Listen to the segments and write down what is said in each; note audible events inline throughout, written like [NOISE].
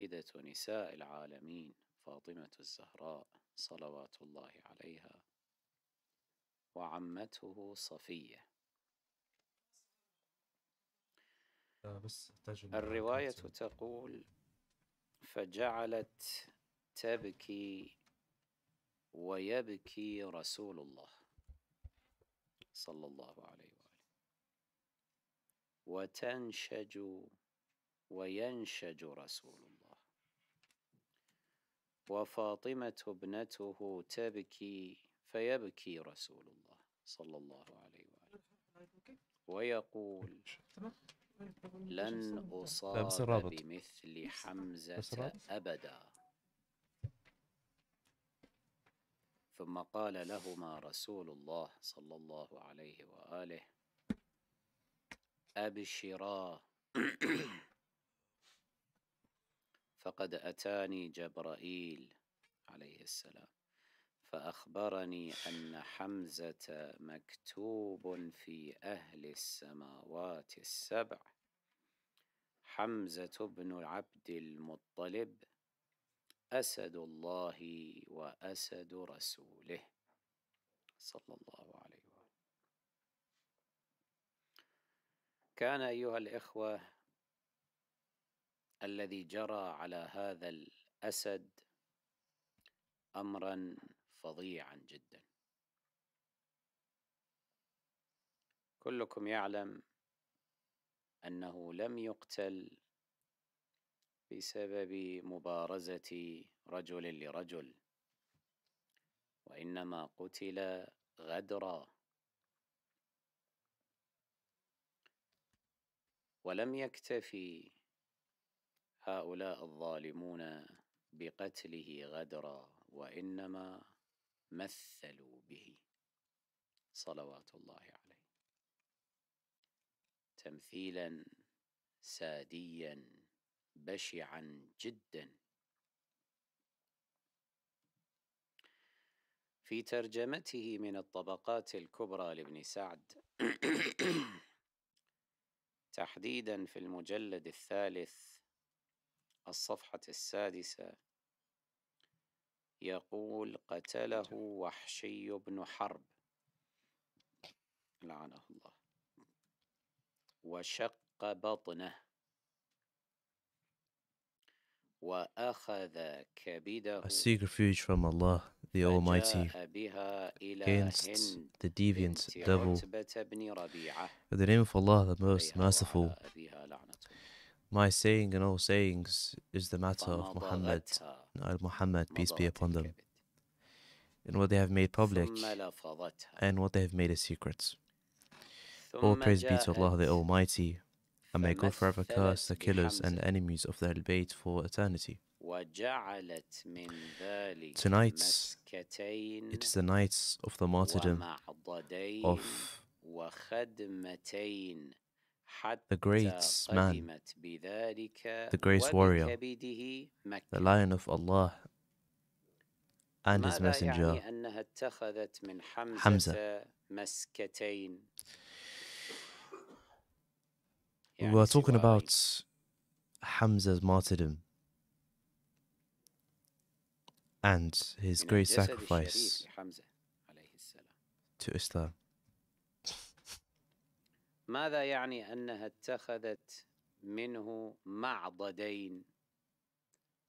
سيدة نساء العالمين فاطمة الزهراء صلوات الله عليها وعمته صفية آه، بس الرواية تقول فجعلت تبكي ويبكي رسول الله صلى الله عليه وآله وتنشج وينشج رسول الله وفاطمة ابنته تبكي فيبكي رسول الله صلى الله عليه وآله ويقول لن أصاب بمثل حمزة أبدا ثم قال لهما رسول الله صلى الله عليه وآله أبشرا [CLEARS THROAT] فقد أتاني جبرائيل عليه السلام فأخبرني أن حمزة مكتوب في أهل السماوات السبع حمزة بن عبد المطلب أسد الله وأسد رسوله صلى الله عليه وسلم كان أيها الإخوة الذي جرى على هذا الاسد امرا فظيعا جدا كلكم يعلم انه لم يقتل بسبب مبارزه رجل لرجل وانما قتل غدرا ولم يكتفي هؤلاء الظالمون بقتله غدرا وإنما مثلوا به صلوات الله عليه تمثيلا ساديا بشعا جدا في ترجمته من الطبقات الكبرى لابن سعد [CLEARS THROAT] تحديدا في المجلد الثالث الصفحة السادسة يقول قتله وحشي بن حرب لعنه الله وشق بطنه وأخذ كبده A seek refuge from Allah the Almighty against the deviant devil in the name of Allah the most merciful My saying and all sayings is the matter of Muhammad and Muhammad, peace be upon them, and what they have made public, and what they have made a secret. All praise be to Allah the Almighty, and may God forever curse the killers and enemies of the Al-Bayt for eternity. Tonight, it is the night of the martyrdom of the great man, the great warrior, the lion of Allah and his messenger, Hamza. We were talking about Hamza's martyrdom and his great sacrifice to Islam. ماذا يعني انها اتخذت منه معضدين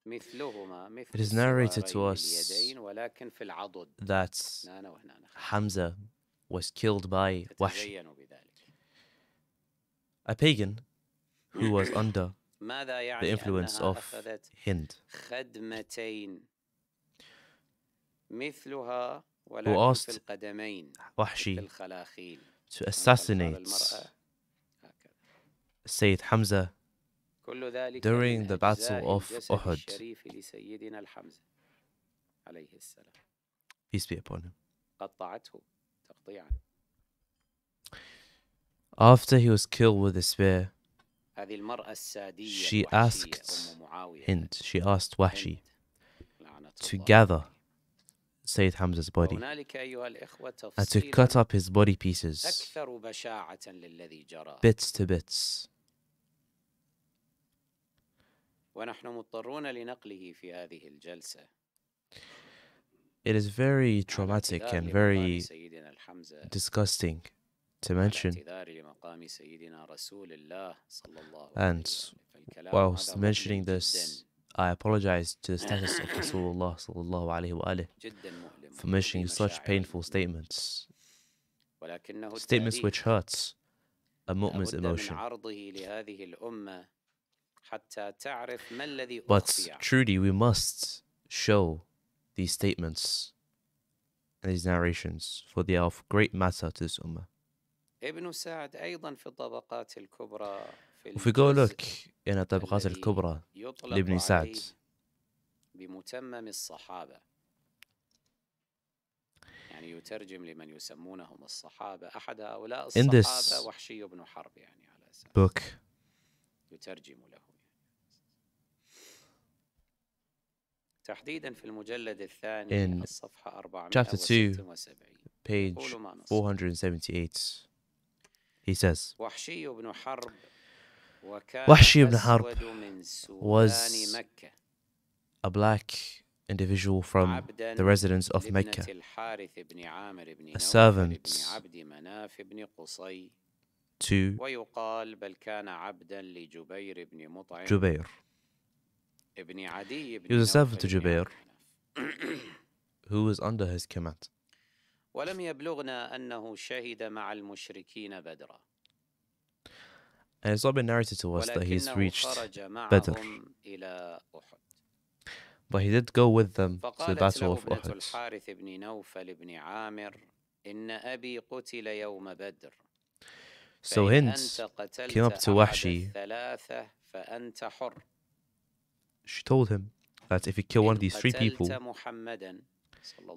مثلهما مثل It is narrated to us ولكن في العضد that Hamza was killed by Wahsh a pagan who was [COUGHS] under the influence of Hind who asked Wahshi to assassinate Sayyid Hamza during the Battle of Uhud. Peace be upon him. After he was killed with a spear, she asked Hind, she asked Wahshi to gather Sayyid Hamza's body and to cut up his body pieces, bits to bits. It is very traumatic and very disgusting to mention. And whilst mentioning this, I apologize to the status of Rasulullah sallallahu alayhi wa for mentioning such painful statements, statements which hurts a mu'min's emotion. But truly, we must show these statements and these narrations, for they are of great matter to this ummah. وفي قولك إن الطبقات الكبرى لابن سعد بمتمم الصحابة يعني يترجم لمن يسمونهم الصحابة أحد هؤلاء الصحابة وحشي بن حرب يعني على أساس book يترجم له تحديدا في المجلد الثاني In يعني الصفحة 476 page 478 he says وحشي بن حرب Wahshi ibn Harb was a black individual from the residence of Mecca, a servant to Jubair. He was a servant to Jubair, [CLEARS THROAT] who was under his command. ولم يبلغنا أنه شهد مع المشركين بدرًا and it's not been narrated to us that he's reached Badr. But he did go with them to the battle of Uhud. So Hint came up to Wahshi. She told him that if you kill one of these three people,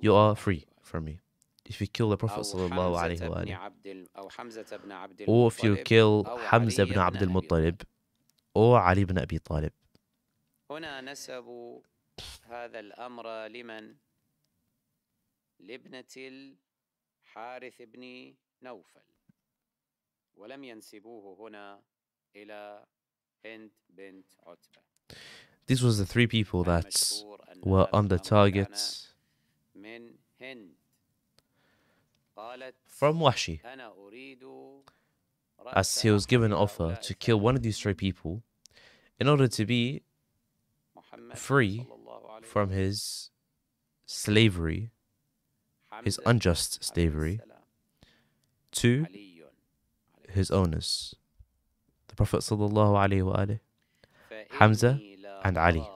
you are free from me if you kill the Prophet وآله, or if you kill Hamza ibn Abdul Muttalib or Ali ibn Abi Talib. هنا نسب هذا الأمر لمن؟ لابنة الحارث بن نوفل ولم ينسبوه هنا إلى هند بنت عتبة. These was the three people that were on the target. من هند from Washi, as he was given an offer to kill one of these three people in order to be free from his slavery, his unjust slavery, to his owners, the Prophet sallallahu Hamza and Ali.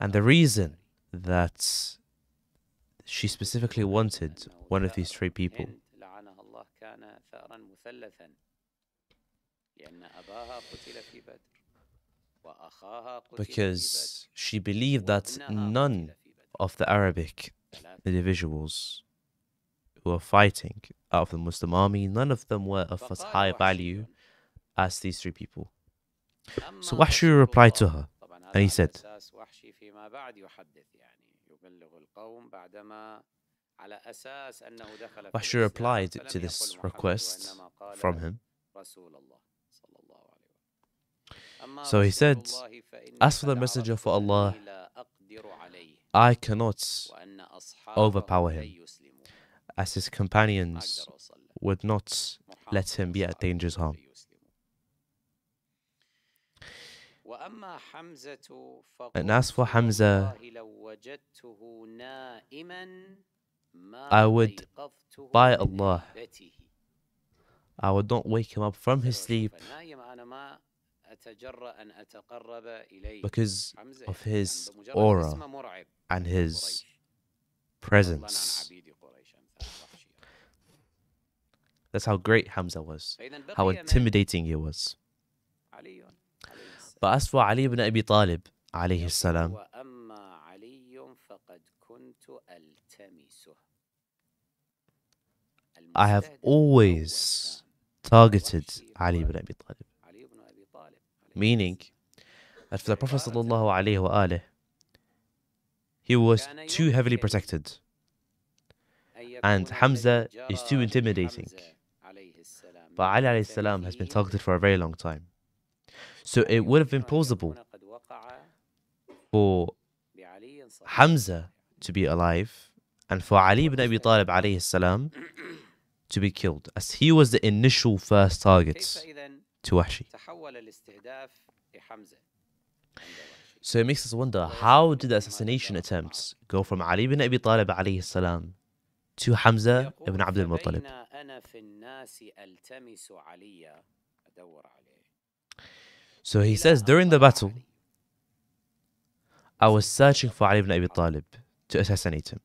And the reason that she specifically wanted one of these three people because she believed that none of the Arabic individuals who were fighting out of the Muslim army, none of them were of as high value as these three people. So you replied to her, and he said, Wahshi replied to this request from him. So he said, As for the Messenger for Allah, I cannot overpower him, as his companions would not let him be at danger's harm. And as for Hamza, I would, by Allah, I would not wake him up from his sleep because of his aura and his presence. That's how great Hamza was, how intimidating he was. I have always targeted Ali ibn Abi Talib. Meaning that for the Prophet sallallahu he was too heavily protected. And Hamza is too intimidating. But Ali alayhi salam has been targeted for a very long time. So it would have been plausible for Hamza to be alive and for Ali ibn Abi Talib alayhi to be killed as he was the initial first target to Wahshi. So it makes us wonder how did the assassination attempts go from Ali ibn Abi Talib alayhi to Hamza ibn Abdul Muttalib? So he says, during the battle, I was searching for Ali ibn Abi Talib to assassinate him.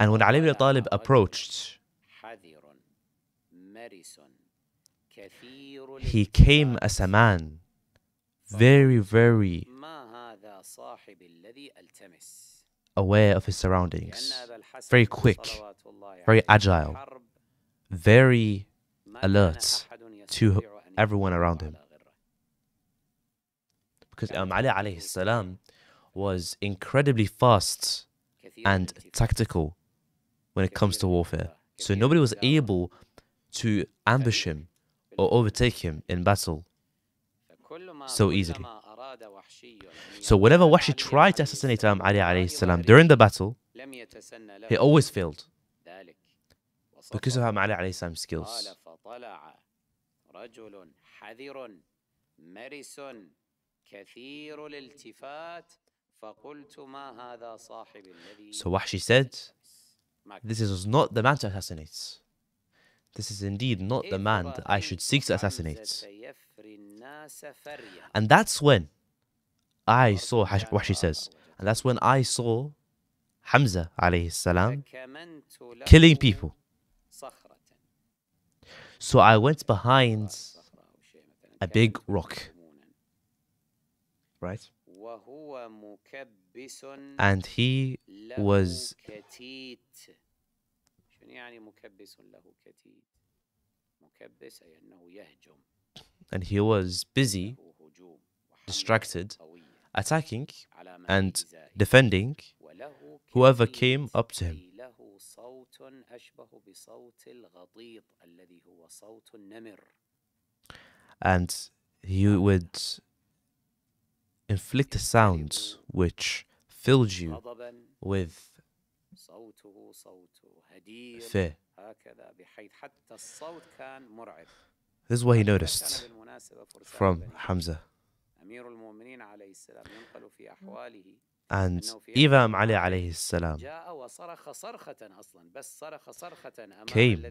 And when Ali ibn Abi Talib approached, he came as a man, very, very aware of his surroundings, very quick, very agile, very alert to everyone around him because Imam um, Ali alayhi salam was incredibly fast and tactical when it comes to warfare. So nobody was able to ambush him or overtake him in battle so easily. So whenever Washi tried to assassinate Imam Ali alayhi salam during the battle, he always failed because of Imam Ali alayhi salam's skills. كثير الالتفات فقلت ما هذا صاحب الذي So said, this is not the man to assassinate. This is indeed not the man that I should seek to assassinate. And that's when I saw, she says, and that's when I saw Hamza alayhi salam killing people. So I went behind a big rock right? And he was and he was busy, distracted, attacking and defending whoever came up to him. And he would inflict sounds which filled you with fear. This is what he noticed from Hamza. And Imam Ali alayhi salam came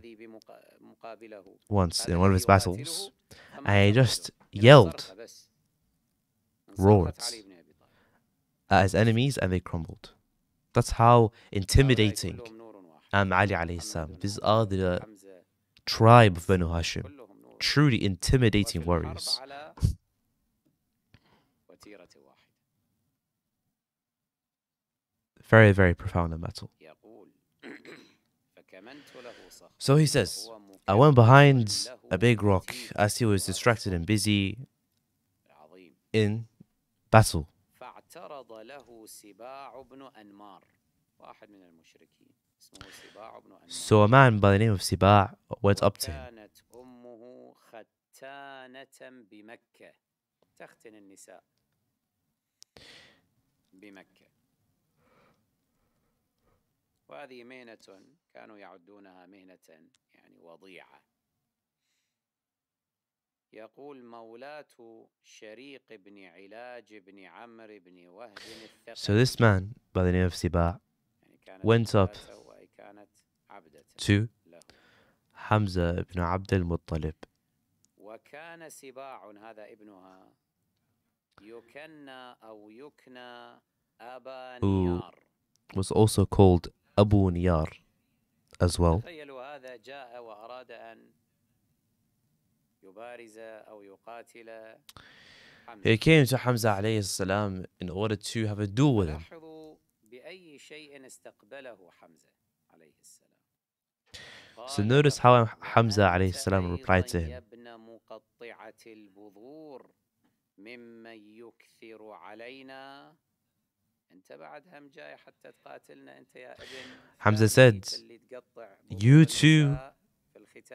once in one of his battles and he just yelled roared as enemies and they crumbled. That's how oh, intimidating Am Ali alayhi salam. These are the tribe of Banu Hashim. Truly intimidating warriors. very, very profound and metal. [CLEARS THROAT] So he says, I went behind a big rock as he was distracted and busy in paso. فاعترض له سباع بن أنمار واحد من المشركين اسمه سباع بن أنمار. So a man by the name of Siba went up to him. كانت أمه ختانة بمكة تختن النساء بمكة وهذه مهنة كانوا يعدونها مهنة يعني وضيعة So this man by the name of Sibah went up to Hamza ibn Abd al-Muttalib. Who was also called Abu Niyar as well. He came to Hamza alayhi salam in order to have a duel with him. So notice how Hamza alayhi salam replied to him. Hamza said, You too,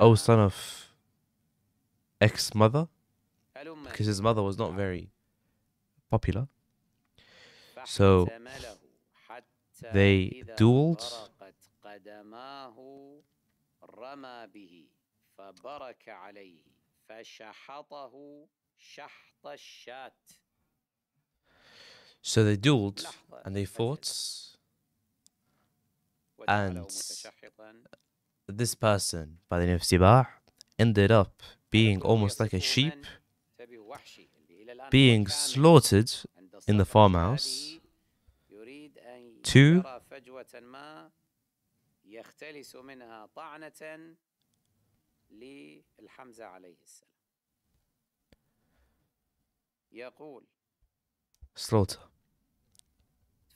O son of ex mother because his mother was not very popular. So they dueled. So they dueled and they fought. And this person by the name of Sibah ended up being almost like a sheep, being slaughtered in the farmhouse. Two, slaughter.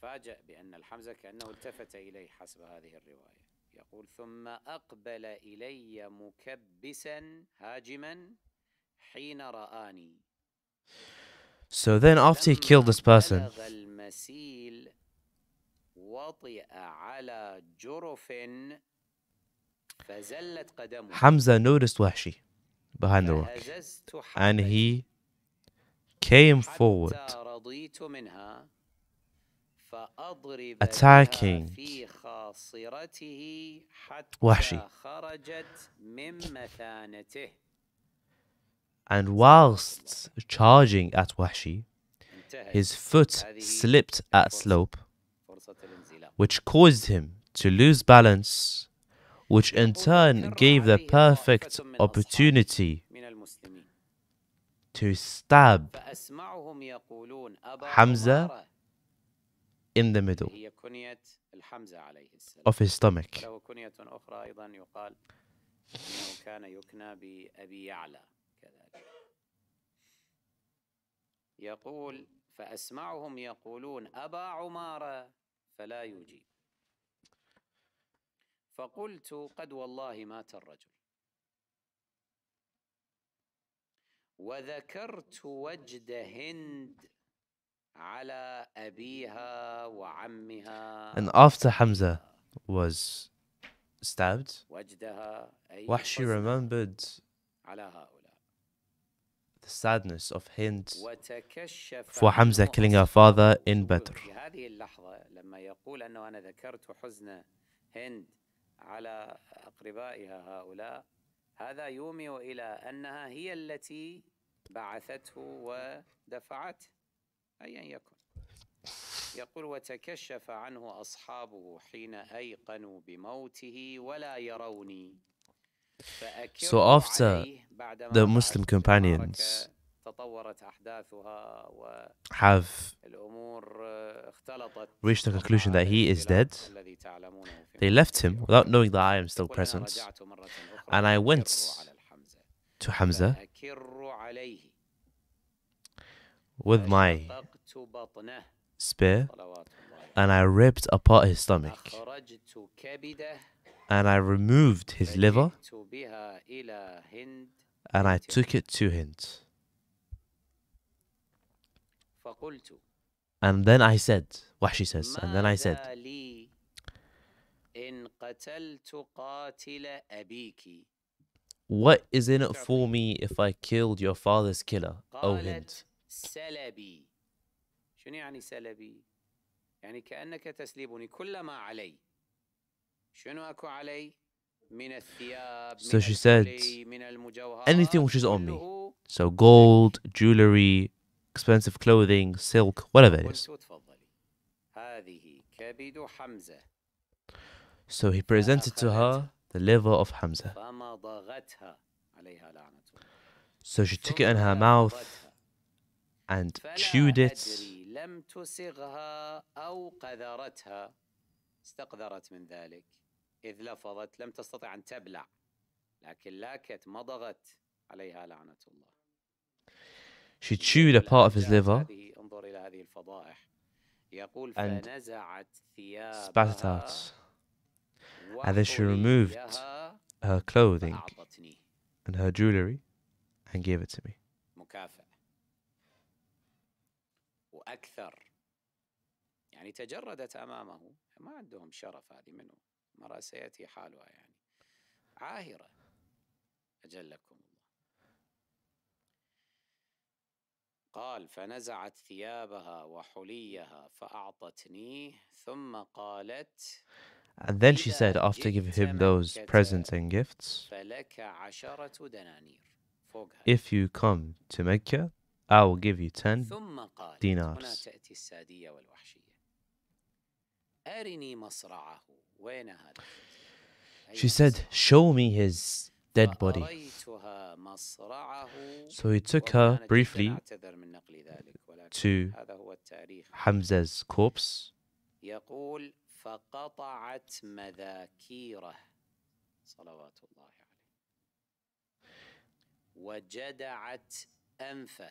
تفاجأ بأن الحمزة كأنه التفت إليه حسب هذه الرواية يقول ثم أقبل إلي مكبسا هاجما حين رآني So then after he killed this person المسيل وطئ على جرف فزلت قدمه Hamza noticed Wahshi behind the rock and he came forward attacking Wahshi, And whilst charging at Wahshi, his foot slipped at slope, which caused him to lose balance, which in turn gave the perfect opportunity to stab Hamza in the middle of his stomach. يقول فأسمعهم يقولون أبا عمارة فلا يجيب فقلت قد والله مات الرجل وذكرت وجد هند And after Hamza was stabbed, Wahshi remembered the sadness of Hind for Hamza killing her father in Badr. على أقربائها هؤلاء هذا يومئ إلى أنها هي التي بعثته ودفعته أيا يكن يقول وتكشف عنه أصحابه حين أيقنوا بموته ولا يروني So after the Muslim companions have reached the conclusion that he is dead, they left him without knowing that I am still present. And I went to Hamza with my spear and I ripped apart his stomach and I removed his liver and I took it to Hind. And then I said, she says, and then I said, What is in it for me if I killed your father's killer, O Hind? شنو يعني سلبي يعني كأنك تسلبني كل ما علي شنو أكو علي من الثياب So she said anything which is on me So gold, jewelry, expensive clothing, silk, whatever it is So he presented to her the liver of Hamza. So she took it in her mouth and chewed it لم تسغها أو قذرتها استقذرت من ذلك إذ لفظت لم تستطع أن تبلع لكن لاكت مضغت عليها لعنة الله She chewed a part of his liver انظر إلى هذه الفضائح يقول فنزعت spat it out and then she removed her clothing and her jewelry and gave it to me مكافأة أكثر يعني تجردت أمامه ما عندهم شرف هذه منه مرة سيأتي حالها يعني عاهرة أجلكم الله قال فنزعت ثيابها وحليها فأعطتنيه ثم قالت And then she said after giving him those presents and gifts فلك عشرة دنانير If you come to Mecca I will give you 10 dinars. She said, Show me his dead body. So he took her briefly to Hamza's corpse. وجدعت أنفه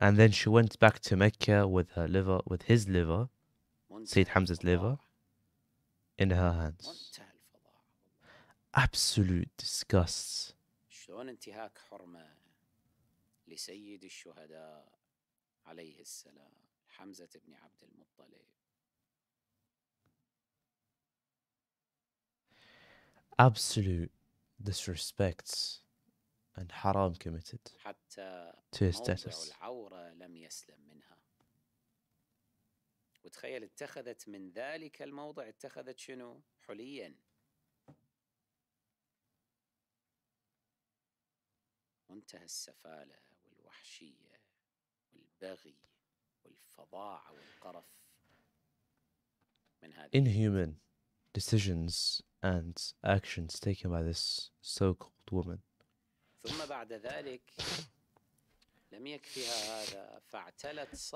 And then she went back to Mecca with her liver, with his liver, Sayyid Hamza's liver, in her hands. Absolute disgust. Absolute disrespect and haram committed حتى to his status. العورة لم يسلم منها وتخيل اتخذت من ذلك الموضع اتخذت شنو حليا منتهى السفالة والوحشية والبغي والفظاعة والقرف من هذه inhuman decisions and actions taken by this so-called woman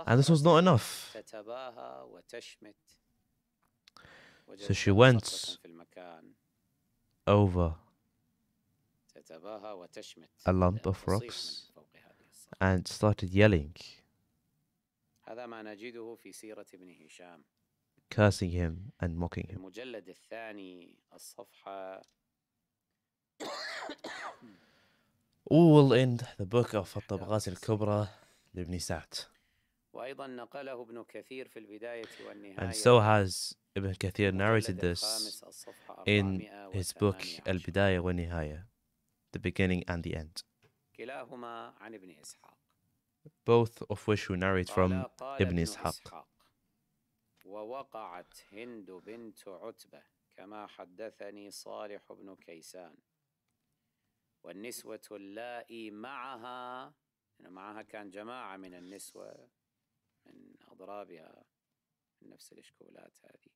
And this was not enough. So she went over a lump of rocks and started yelling, cursing him and mocking him. [COUGHS] [COUGHS] All will end the book of الطبقات الكبرى لابن سعد. And so has Ibn Kathir narrated this in his book Al Bidayah wa Nihaya, the beginning and the end. Both of which he narrate from Ibn Ishaq. ووقعت هند بنت عتبة كما حدثني صالح بن كيسان والنسوة اللائي معها يعني معها كان جماعة من النسوة من أضرابها من نفس الإشكولات هذه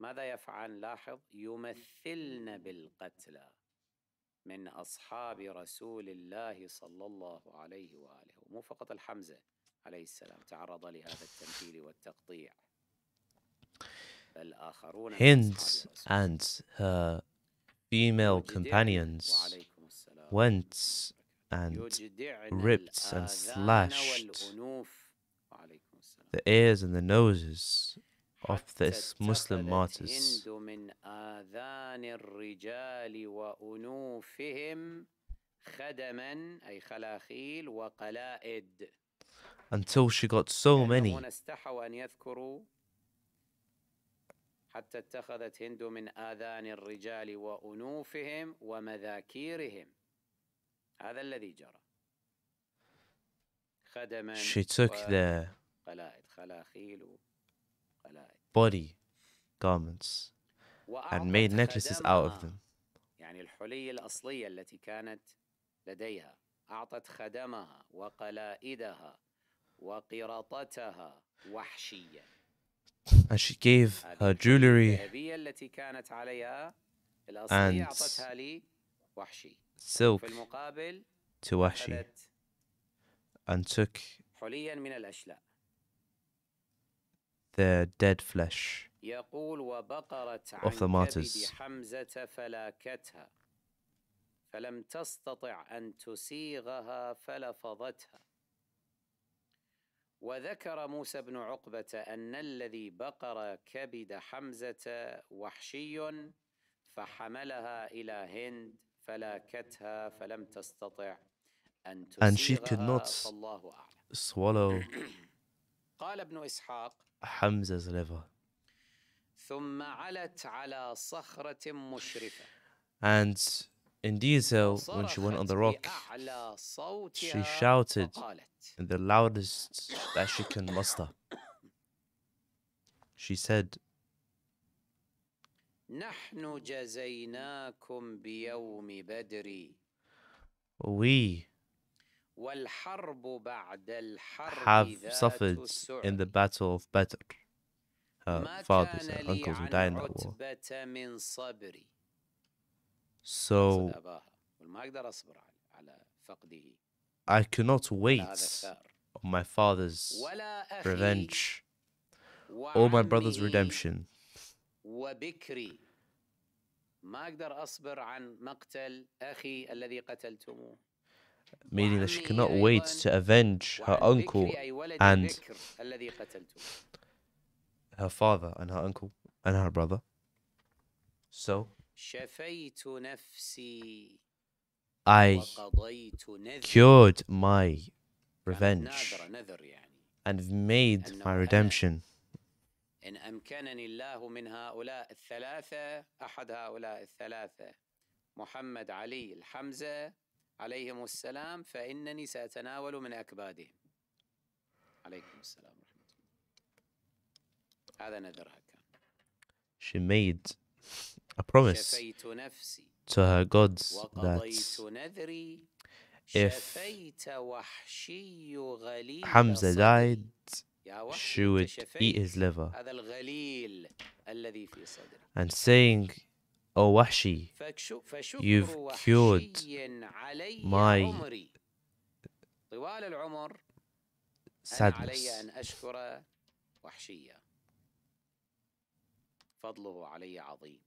ماذا يفعل لاحظ يمثلن بالقتلى من أصحاب رسول الله صلى الله عليه وآله مو فقط الحمزة عليه السلام تعرض لهذا التمثيل والتقطيع بل آخرون هند and her uh, female companions went and ripped and slashed the ears and the noses of this Muslim martyrs. Until she got so many حتى اتخذت هند من آذان الرجال وأنوفهم ومذاكيرهم هذا الذي جرى خدما She took their قلائد خلاخيل قلائد body garments and made necklaces out of them يعني الحلي الأصلية التي كانت لديها أعطت خدمها وقلائدها وقرطتها وحشيا and she gave her jewelry and silk to Wahshi and took their dead flesh of the martyrs. فلم تستطع أن تسيغها فلفظتها وذكر موسى بن عقبة أن الذي بقر كبد حمزة وحشي فحملها إلى هند فلاكتها فلم تستطع أن and she could [CLEARS THROAT] قال ابن إسحاق حمزة liver ثم علت على صخرة مشرفة and In diesel, when she went on the rock, she shouted in the loudest that she can muster. She said, We have suffered in the battle of Badr. Her fathers and uncles who died in the war. So I cannot wait on my father's revenge or my brother's redemption. Meaning that she cannot wait to avenge her uncle and her father and her uncle and her brother. So I cured my revenge and have made my redemption. محمد علي الحمزة عليهم السلام فإنني سأتناول من أكبادهم عليكم السلام ورحمة الله هذا نذرها كان She made a promise to her gods that if Hamza died, she would eat his liver. And saying, O oh Washi, you've cured my sadness. فضله علي عظيم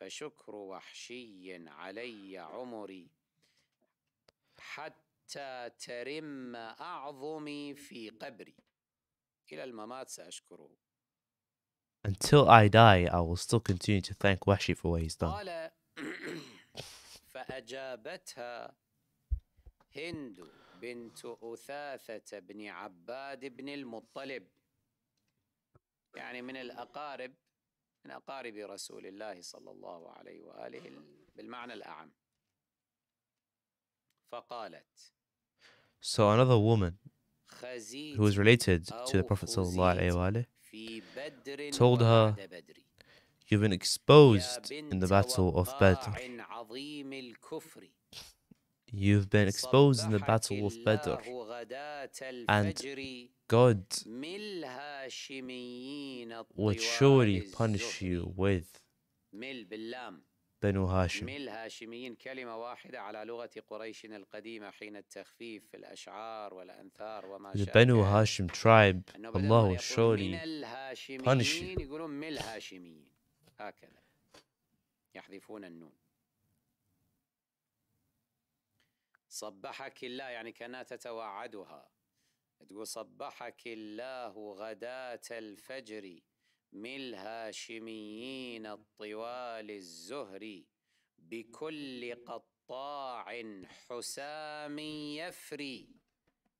فشكر وحشي علي عمري حتى ترم أعظمي في قبري إلى الممات سأشكره Until I die, I will still continue to thank Washi for what he's done. قال [CLEARS THROAT] فأجابتها هند بنت أثاثة بن عباد بن المطلب يعني من الأقارب من أقارب رسول الله صلى الله عليه وآله بالمعنى الأعم فقالت So another woman who was related to the Prophet told her, You've been exposed in the battle of Badr. You've been exposed in the battle of Badr, and God would surely punish you with بنو هاشم مل هاشميين كلمة واحدة على لغة قريش القديمة حين التخفيف في الأشعار والأنثار وما شابه بنو هاشم tribe الله will surely punish you يقولون مل هاشميين هكذا يحذفون النون صبحك الله يعني كانها تتوعدها تقول صبحك الله غداة الفجر من الهاشميين الطوال الزهر بكل قطاع حسام يفري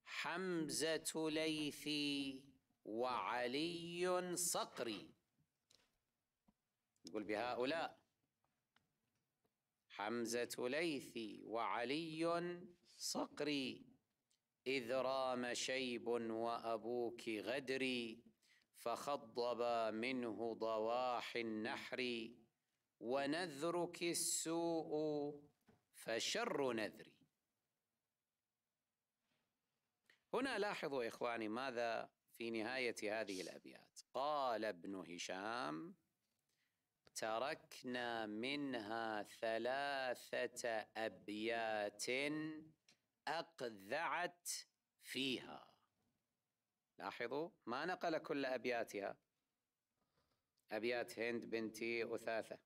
حمزة ليثي وعلي صقري يقول بهؤلاء حمزة ليثي وعلي صقري إذ رام شيب وأبوك غدري فخضب منه ضواحي النحر ونذرك السوء فشر نذري هنا لاحظوا إخواني ماذا في نهاية هذه الأبيات قال ابن هشام تركنا منها ثلاثة أبيات أقذعت فيها لاحظوا ما نقل كل أبياتها أبيات هند بنتي أثاثة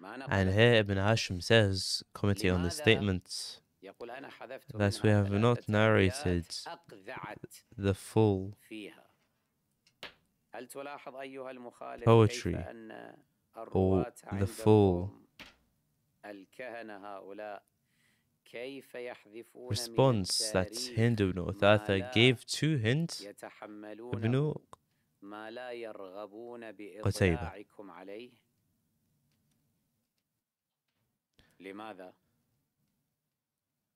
ما نقل And here Ibn Hashim says, committee on the statements that we have not narrated the full فيها. هل تلاحظ أيها المخالف poetry oh, كيف أن oh, الرواة the fool الكهنة هؤلاء كيف يحذفون response that Hindu ibn Uthatha gave to Hind ibn ما لا يرغبون بإطلاعكم عليه لماذا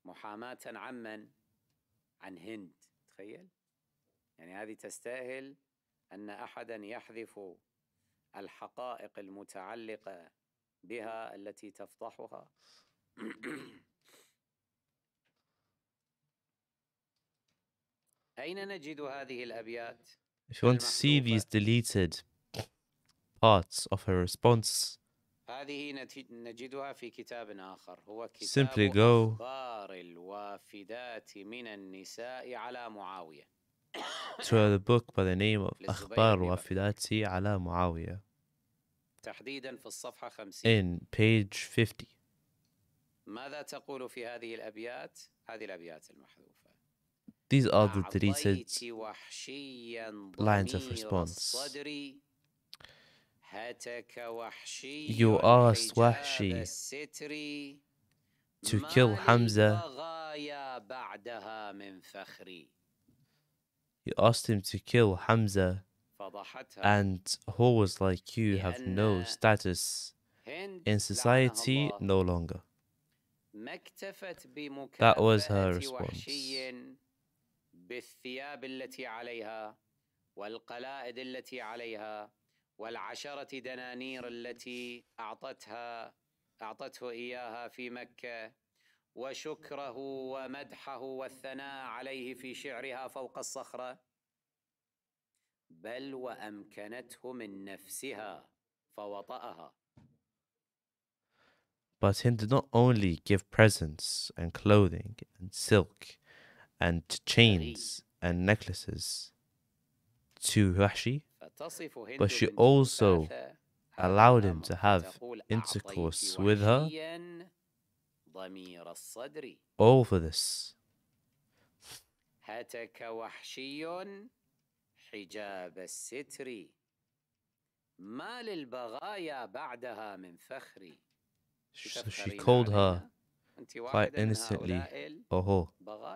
محاماة عمن عن هند تخيل يعني هذه تستاهل أن أحدا يحذف الحقائق المتعلقة بها التي تفضحها أين نجد هذه الأبيات؟ If you want to see these deleted parts of her response, هذه نجدها في كتاب آخر هو كتاب Simply go. أخبار الوافدات من النساء على معاوية To the book by the name of أخبار وافداتي على معاوية in page 50 These are the deleted lines of response. You asked Wahshi to kill Hamza you asked him to kill Hamza, and Hor was like, You have no status in society no longer. That was her response. والعشرة دنانير التي أعطتها أعطته إياها في مكة وشكره ومدحه والثناء عليه في شعرها فوق الصخره بل وامكنته من نفسها فوطاها But Hind did not only give presents and clothing and silk and chains and necklaces to Wahshi, but she also allowed him to have intercourse with her all for this So she called her quite innocently a whore. Oh, oh.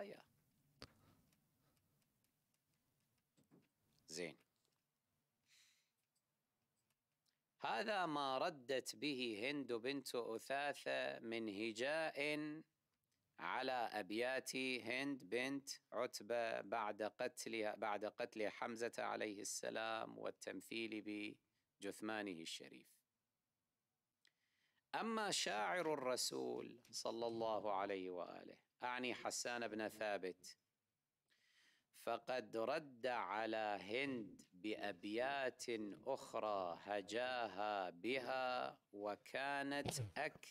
هذا ما ردت به هند بنت أثاثة من هجاء على أبيات هند بنت عتبة بعد قتل بعد قتل حمزة عليه السلام والتمثيل بجثمانه الشريف. أما شاعر الرسول صلى الله عليه وآله أعني حسان بن ثابت فقد رد على هند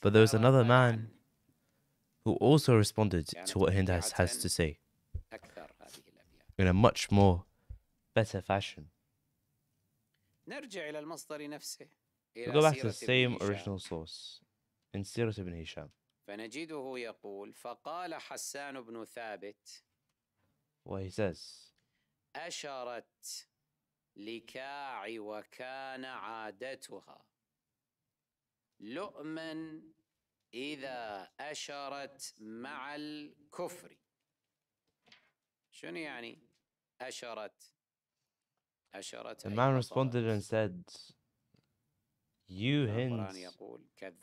But there was another man who also responded to what Hindus has to say in a much more better fashion. We go back to the same original source in Sirat ibn Hisham. فنجده he says "Asharat." لكاع وكان عادتها لؤما إذا أشرت مع الكفر شنو يعني أشرت أشرت The man responded and said You Hinds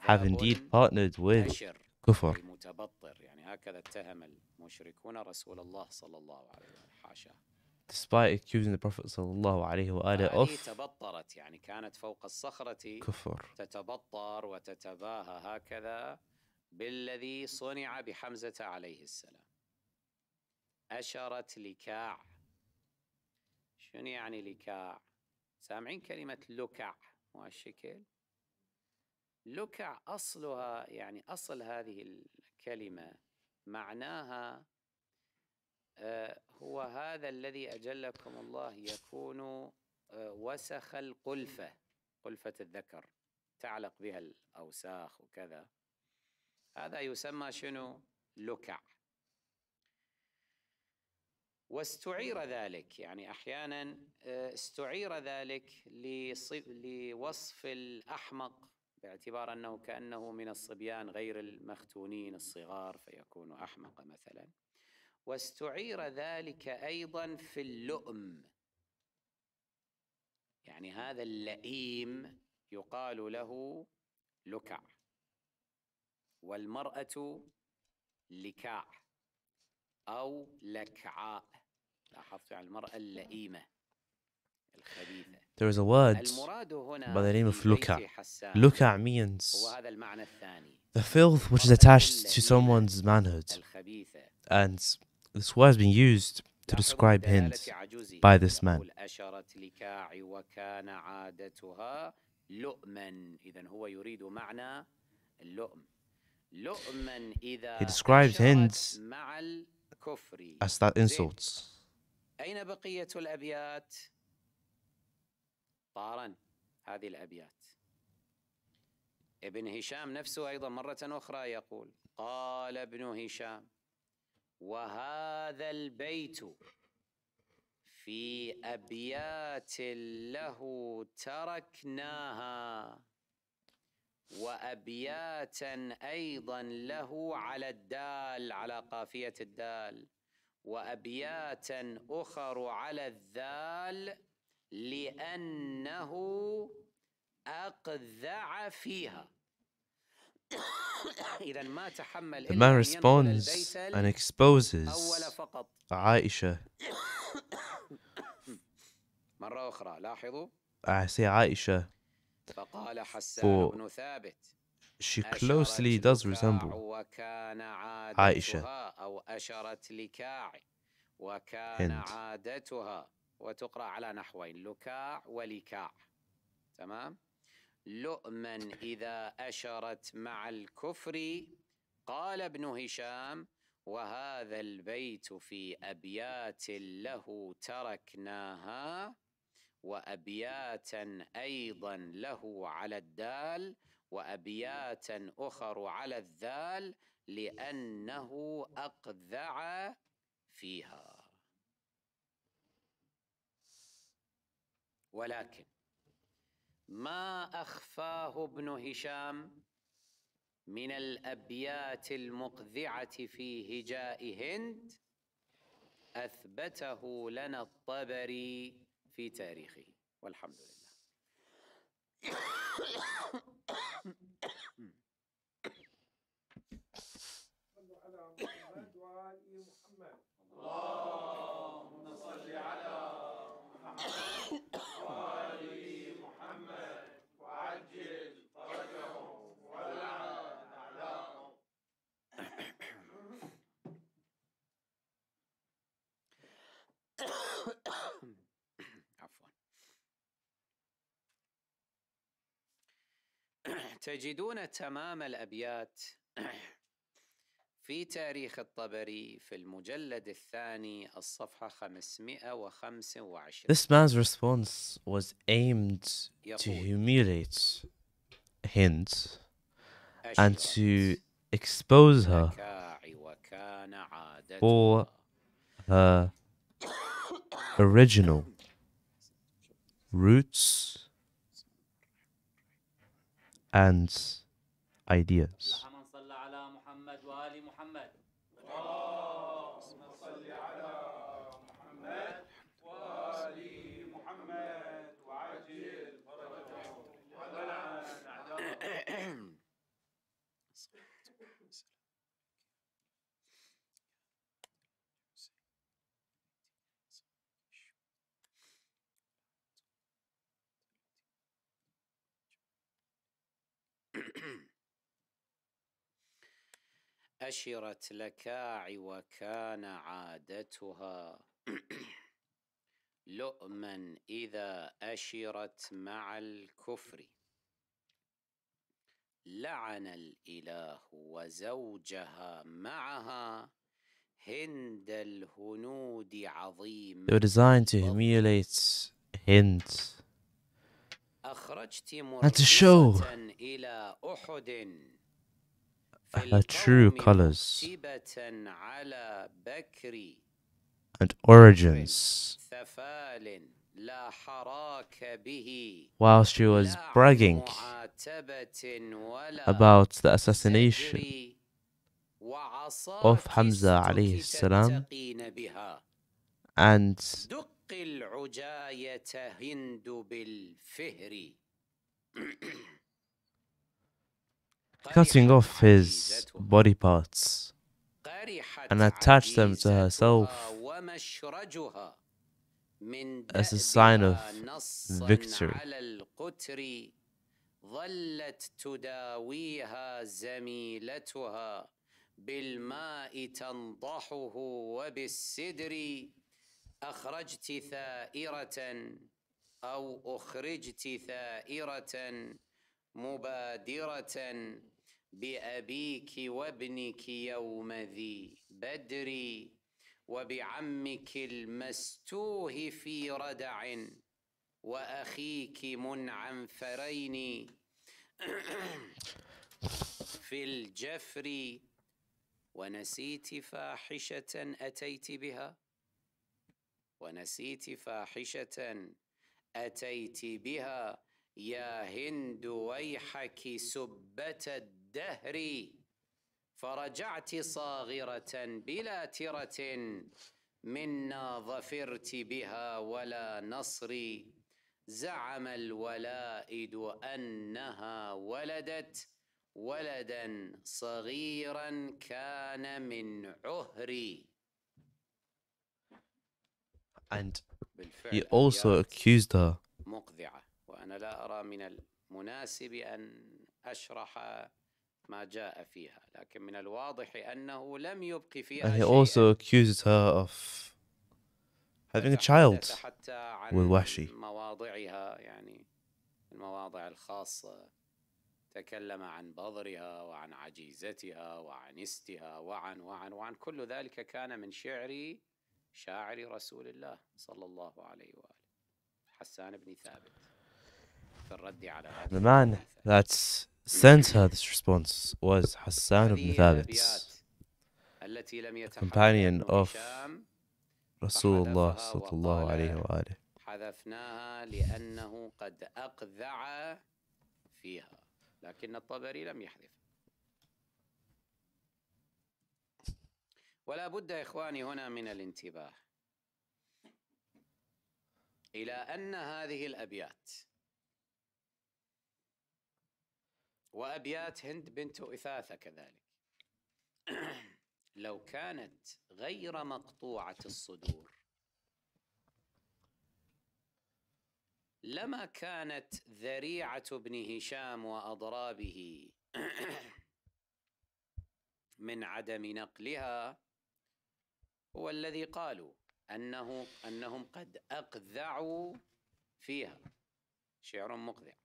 have indeed partnered with كفر المتبطر يعني هكذا اتهم المشركون رسول الله صلى الله عليه وسلم حاشاه despite accusing the Prophet صلى الله عليه وآله of تبطرت يعني كانت فوق الصخرة كفر تتبطر وتتباهى هكذا بالذي صنع بحمزة عليه السلام أشرت لكاع شنو يعني لكاع سامعين كلمة لكع مو هالشكل لكع أصلها يعني أصل هذه الكلمة معناها آه، هو هذا الذي أجلكم الله يكون آه، وسخ القلفة قلفة الذكر تعلق بها الأوساخ وكذا هذا يسمى شنو لكع واستعير ذلك يعني أحيانا آه، استعير ذلك لوصف الأحمق باعتبار أنه كأنه من الصبيان غير المختونين الصغار فيكون أحمق مثلاً واستعير ذلك أيضا في اللؤم يعني هذا اللئيم يقال له لكع والمرأة لكاع أو لكعاء لاحظت على يعني المرأة اللئيمة الخبيثة There is a word by the name of Luka. Luka means the filth which is attached to someone's manhood and This word has been used to describe hints by this man. He describes hints as that insults. Ibn Hisham نفسه أيضا مرة أخرى يقول قال ابن هشام وهذا البيت في أبيات له تركناها وأبياتا أيضا له على الدال على قافية الدال وأبياتا أخر على الذال لأنه أقذع فيها The man responds and exposes Aisha. I say Aisha, for she closely does resemble Aisha. And تمام لؤما إذا أشرت مع الكفر قال ابن هشام وهذا البيت في أبيات له تركناها وأبياتا أيضا له على الدال وأبياتا أخر على الذال لأنه أقذع فيها ولكن ما اخفاه ابن هشام من الابيات المقذعه في هجاء هند اثبته لنا الطبري في تاريخه والحمد لله صلوا على محمد وآل محمد الله تجدون تمام الابيات في تاريخ الطبري في المجلد الثاني الصفحة 525 This man's response was aimed to humiliate Hind and to expose her for her original [COUGHS] roots and ideas. حشرت لكاع وكان عادتها [CLEARS THROAT] لؤما إذا أشرت مع الكفر لعن الإله وزوجها معها هند الهنود عظيم They were designed to humiliate Hind and to show إلى أحد her true colors and origins. While she was bragging about the assassination of Hamza alayhi salam and [CLEARS THROAT] cutting off his body parts and attached them to herself as a sign of victory. ظلت تداويها زميلتها بالماء تنضحه وبالسدر أخرجت ثائرة أو أخرجت ثائرة مبادرة بأبيك وابنك يوم ذي بدر وبعمك المستوه في ردع وأخيك منعنفرين [CLEARS THROAT] في الجفر ونسيت فاحشة أتيت بها ونسيت فاحشة أتيت بها يا هند ويحك سبة الدهر فرجعت صاغرة بلا ترة منا ظفرت بها ولا نصري زعم الولائد أنها ولدت ولدا صغيرا كان من عهري And he also accused her مقذعة وأنا لا أرى من المناسب أن أشرح ما جاء فيها لكن من الواضح أنه لم يبقي فيها And he also accuses her of having a child with Washi. مواضعها يعني المواضع الخاصة تكلم عن بظرها وعن عجيزتها وعن استها وعن وعن وعن كل ذلك كان من شعر شاعر رسول الله صلى الله عليه وآله حسان بن ثابت في الرد على هذا The man that's Since her this response was Hassan ibn Thabit, companion of Rasulullah sallallahu alayhi wa alayhi. حذفناها لأنه قد أقذع فيها لكن الطبري لم يحذف ولا بد إخواني هنا من الانتباه إلى أن هذه الأبيات وأبيات هند بنت إثاثة كذلك [CLEARS THROAT] لو كانت غير مقطوعة الصدور لما كانت ذريعة ابن هشام وأضرابه [CLEARS THROAT] من عدم نقلها هو الذي قالوا أنه أنهم قد أقذعوا فيها شعر مقذع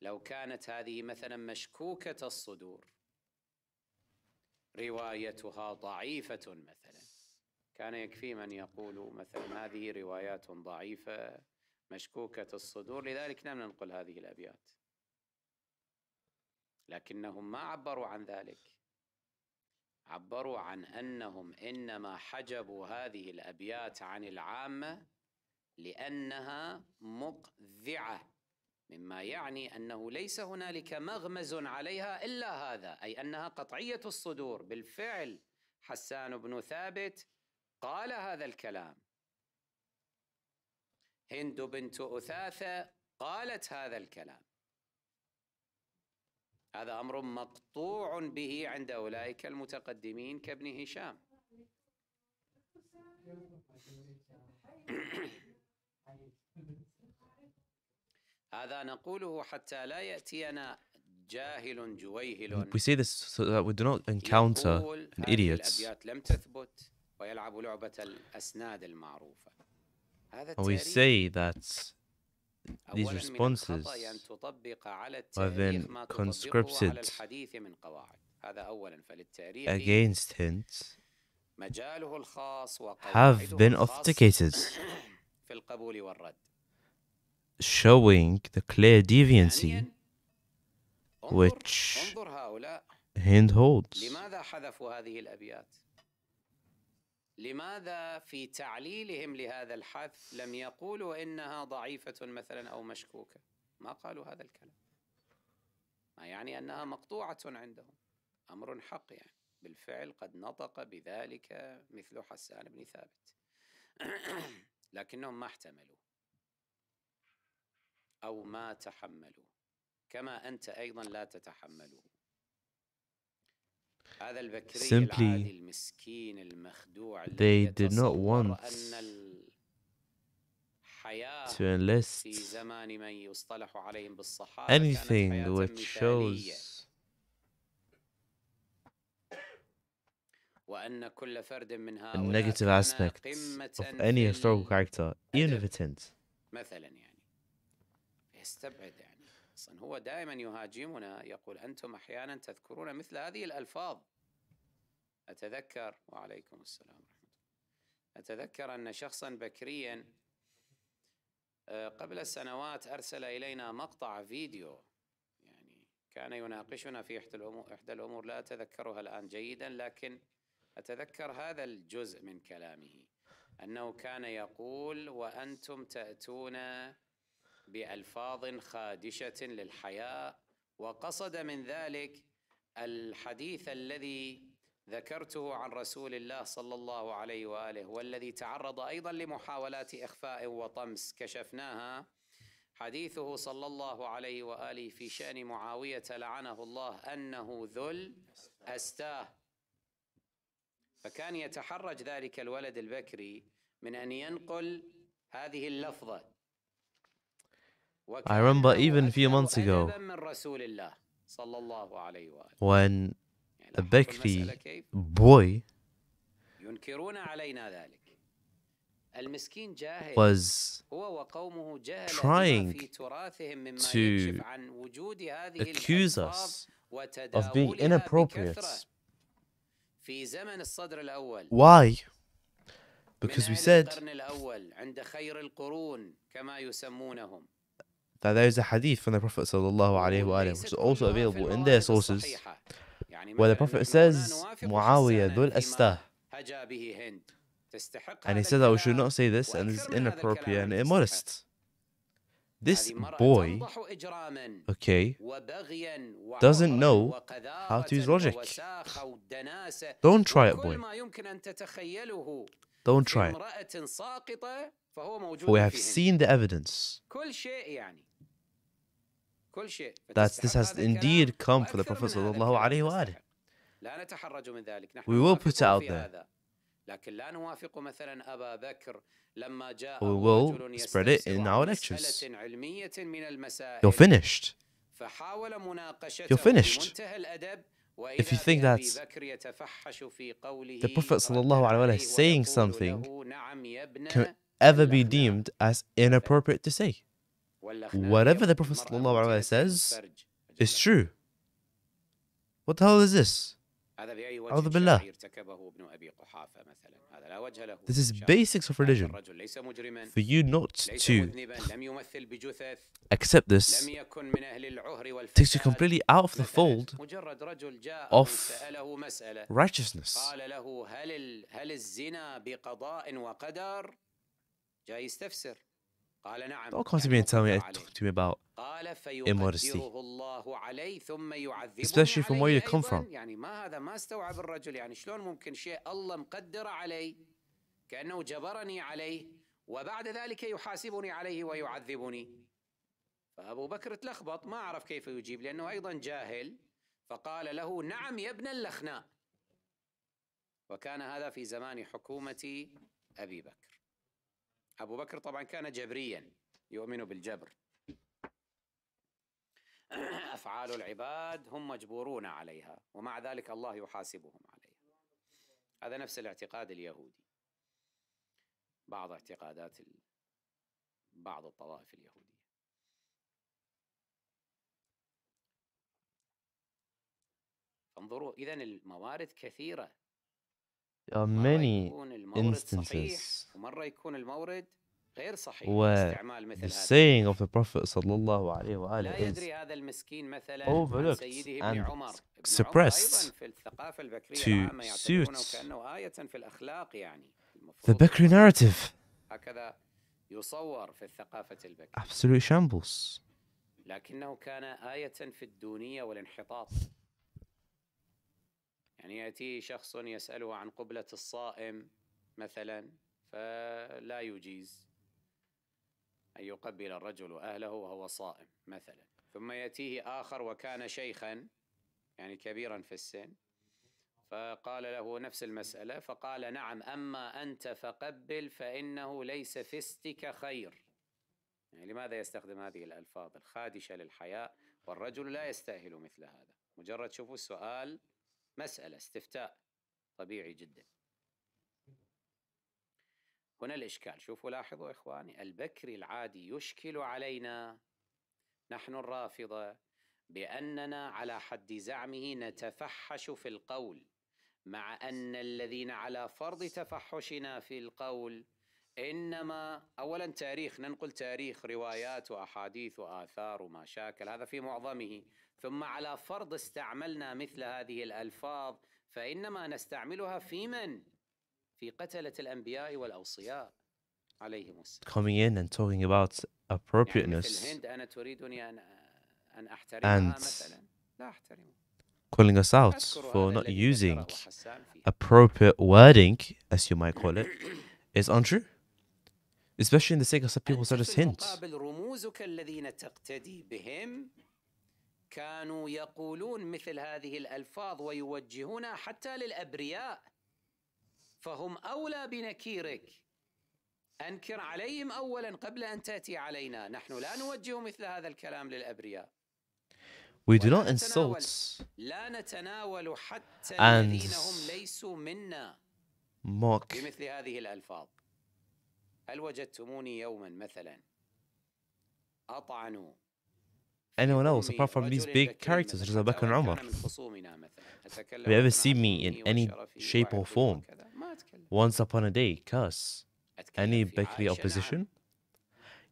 لو كانت هذه مثلا مشكوكة الصدور روايتها ضعيفة مثلا كان يكفي من يقول مثلا هذه روايات ضعيفة مشكوكة الصدور لذلك لم ننقل هذه الأبيات لكنهم ما عبروا عن ذلك عبروا عن أنهم إنما حجبوا هذه الأبيات عن العامة لأنها مقذعة مما يعني انه ليس هنالك مغمز عليها الا هذا اي انها قطعيه الصدور بالفعل حسان بن ثابت قال هذا الكلام هند بنت اثاثه قالت هذا الكلام هذا امر مقطوع به عند اولئك المتقدمين كابن هشام هذا نقوله حتى لا يأتينا جاهل جويهل We say this so that we do not encounter an idiot. لم تثبت ويلعب لعبة الأسناد المعروفة. we say that these responses have been conscripted against hints have been obfuscated [COUGHS] showing the clear deviancy which Hind holds. لماذا حذفوا هذه الأبيات؟ لماذا في تعليلهم لهذا الحذف لم يقولوا إنها ضعيفة مثلا أو مشكوكة؟ ما قالوا هذا الكلام. ما يعني أنها مقطوعة عندهم. أمر حق يعني. بالفعل قد نطق بذلك مثل حسان بن ثابت. [CLEARS THROAT] لكنهم ما احتملوا أو ما تحملوا كما أنت أيضا لا هذا البكري العادي المسكين المخدوع they did not want to enlist anything which shows negative aspect of any historical character, even if it hints. مثلا يعني يستبعد يعني اصلا هو دائما يهاجمنا يقول انتم احيانا تذكرون مثل هذه الالفاظ اتذكر وعليكم السلام ورحمه الله اتذكر ان شخصا بكريا آه، قبل سنوات ارسل الينا مقطع فيديو يعني كان يناقشنا في احدى الامور احدى الامور لا اتذكرها الان جيدا لكن اتذكر هذا الجزء من كلامه انه كان يقول وانتم تاتون بألفاظ خادشة للحياء وقصد من ذلك الحديث الذي ذكرته عن رسول الله صلى الله عليه واله والذي تعرض ايضا لمحاولات اخفاء وطمس كشفناها حديثه صلى الله عليه واله في شان معاويه لعنه الله انه ذل استاه فكان يتحرج ذلك الولد البكري من ان ينقل هذه اللفظه I remember even a few months ago when a Bakri boy was trying to accuse us of being inappropriate. Why? Because we said that there is a hadith from the Prophet وسلم, which is also available in their sources, where the Prophet says, Muawiyah dhul astah. And he says that we should not say this, and this is inappropriate and immodest. This boy, okay, doesn't know how to use logic. Don't try it, boy. Don't try it. For we have seen the evidence that this has indeed come for the Prophet sallallahu alaihi We will put it out there. We will spread it in our lectures. You're finished. You're finished. If you think that the Prophet ﷺ is saying something can ever be deemed as inappropriate to say. Whatever the Prophet ﷺ says is true. What the hell is this? This is basics of religion. For you not to accept this takes you completely out of the fold of righteousness. جاي يستفسر قال نعم Don't come to me and tell me I talk to me about قال إيه فيقدره الله علي ثم يعذبني Especially from where you come from. يعني ما هذا ما استوعب الرجل يعني شلون ممكن شيء الله مقدر علي كأنه جبرني عليه وبعد ذلك يحاسبني عليه ويعذبني فأبو بكر تلخبط ما عرف كيف يجيب لأنه أيضا جاهل فقال له نعم يا ابن اللخناء وكان هذا في زمان حكومة أبي بكر أبو بكر طبعا كان جبريا يؤمن بالجبر [CLEARS THROAT] أفعال العباد هم مجبورون عليها ومع ذلك الله يحاسبهم عليها هذا نفس الاعتقاد اليهودي بعض اعتقادات ال... بعض الطوائف اليهودية فانظروا إذا الموارد كثيرة There are many instances where the saying of the Prophet wasallam is overlooked and suppressed to suit the Bakri narrative. Absolute shambles. لكنه كان آية في الدونية والانحطاط يعني يأتيه شخص يسأله عن قبلة الصائم مثلا فلا يجيز أن يقبل الرجل أهله وهو صائم مثلا ثم يأتيه آخر وكان شيخا يعني كبيرا في السن فقال له نفس المسألة فقال نعم أما أنت فقبل فإنه ليس فستك خير يعني لماذا يستخدم هذه الألفاظ الخادشة للحياء والرجل لا يستأهل مثل هذا مجرد شوفوا السؤال مسألة استفتاء طبيعي جدا هنا الإشكال شوفوا لاحظوا إخواني البكري العادي يشكل علينا نحن الرافضة بأننا على حد زعمه نتفحش في القول مع أن الذين على فرض تفحشنا في القول إنما أولا تاريخ ننقل تاريخ روايات وأحاديث وآثار وما شاكل هذا في معظمه ثم على فرض استعملنا مثل هذه الألفاظ فإنما نستعملها في من؟ في قتلة الأنبياء والأوصياء عليهم السلام. Coming in and talking about appropriateness. يعني في الهند أنا تريدني أن أن أحترمها مثلا لا أحترمها. Calling us out for not using appropriate wording, as you might call it, is untrue. Especially in the sake of some people such as Hinds. كانوا يقولون مثل هذه الألفاظ ويوجهون حتى للأبرياء فهم أولى بنكيرك أنكر عليهم أولا قبل أن تأتي علينا نحن لا نوجه مثل هذا الكلام للأبرياء We do not insult لا نتناول حتى الذين ليسوا منا mock بمثل هذه الألفاظ هل وجدتموني يوما مثلا أطعنوا anyone else apart from these big characters such as Abu Bakr and Umar. Have you ever seen me in any shape or form? Once upon a day, curse. Any Bakri opposition?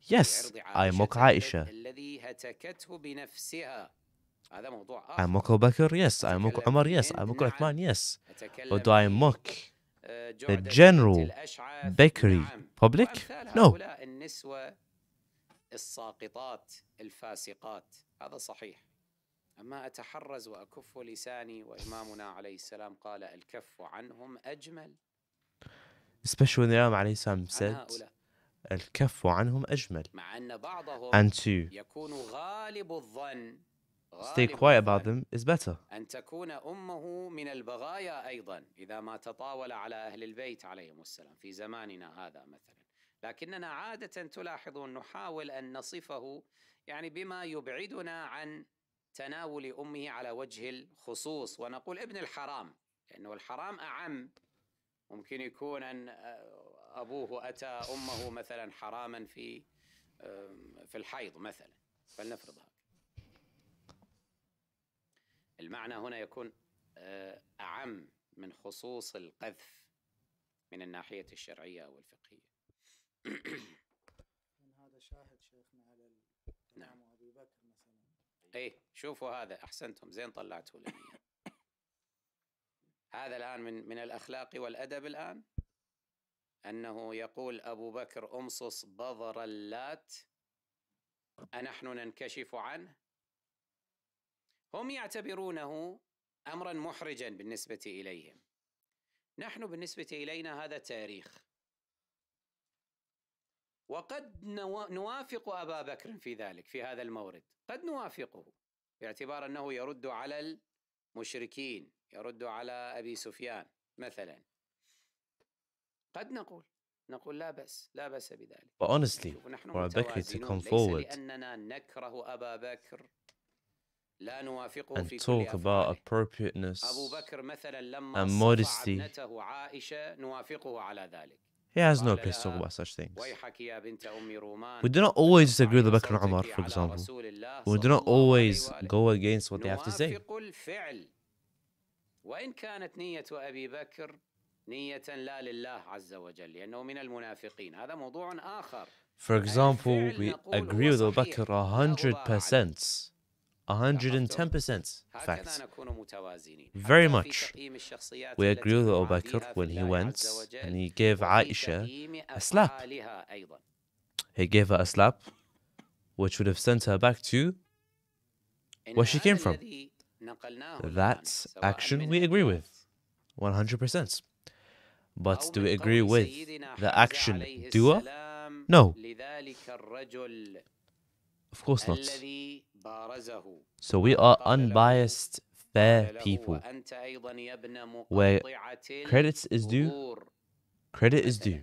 Yes, I mock Aisha. I mock Abu Bakr, yes. I mock Umar, yes. I mock Uthman, yes. Or do I mock the general bakery public? No. الساقطات الفاسقات هذا صحيح أما أتحرز وأكف لساني وإمامنا عليه السلام قال الكف عنهم أجمل Especially when the Imam عليه السلام said الكف عنهم أجمل مع أن بعضهم and to يكون غالب الظن stay quiet about them is better. أن تكون أمه من البغايا أيضا إذا ما تطاول على أهل البيت عليهم السلام في زماننا هذا مثلا لكننا عادة تلاحظون نحاول أن نصفه يعني بما يبعدنا عن تناول أمه على وجه الخصوص ونقول ابن الحرام لأنه الحرام أعم ممكن يكون أن آه، أبوه أتى أمه مثلا حراما في في الحيض مثلا فلنفرض هكذا المعنى هنا يكون آه، أعم من خصوص القذف من الناحية الشرعية والفقهية [CLEARS THROAT] من هذا شاهد شيخنا على نعم. أبي بكر مثلا إيه شوفوا هذا أحسنتم زين طلعتوا لنا [COUGHS] هذا الآن من من الأخلاق والأدب الآن أنه يقول أبو بكر أمصص بظر اللات أنحن ننكشف عنه هم يعتبرونه أمرا محرجا بالنسبة إليهم نحن بالنسبة إلينا هذا تاريخ وقد نوافق ابا بكر في ذلك في هذا المورد، قد نوافقه باعتبار انه يرد على المشركين، يرد على ابي سفيان مثلا. قد نقول نقول لا بأس لا بأس بذلك. But honestly, ونحن متوازنون ليس forward لأننا نكره أبا بكر لا نوافقه and في talk كل about appropriateness أبو بكر مثلا لما and modesty عائشة نوافقه على ذلك. He has no place to talk about such things. We do not always disagree with Bakr Umar, for example. We do not always go against what they have to say. وإن كانت نية أبي بكر نية لا لله عز وجل لأنه من المنافقين هذا موضوع آخر For example, we agree with Abu Bakr 100%. 110% facts. Very much. We agree with Abu Bakr when he went and he gave Aisha a slap. He gave her a slap, which would have sent her back to where she came from. That action we agree with 100%. But do we agree with the action doer? No. Of course not. So we are unbiased, fair people. Where credits is due, credit is due.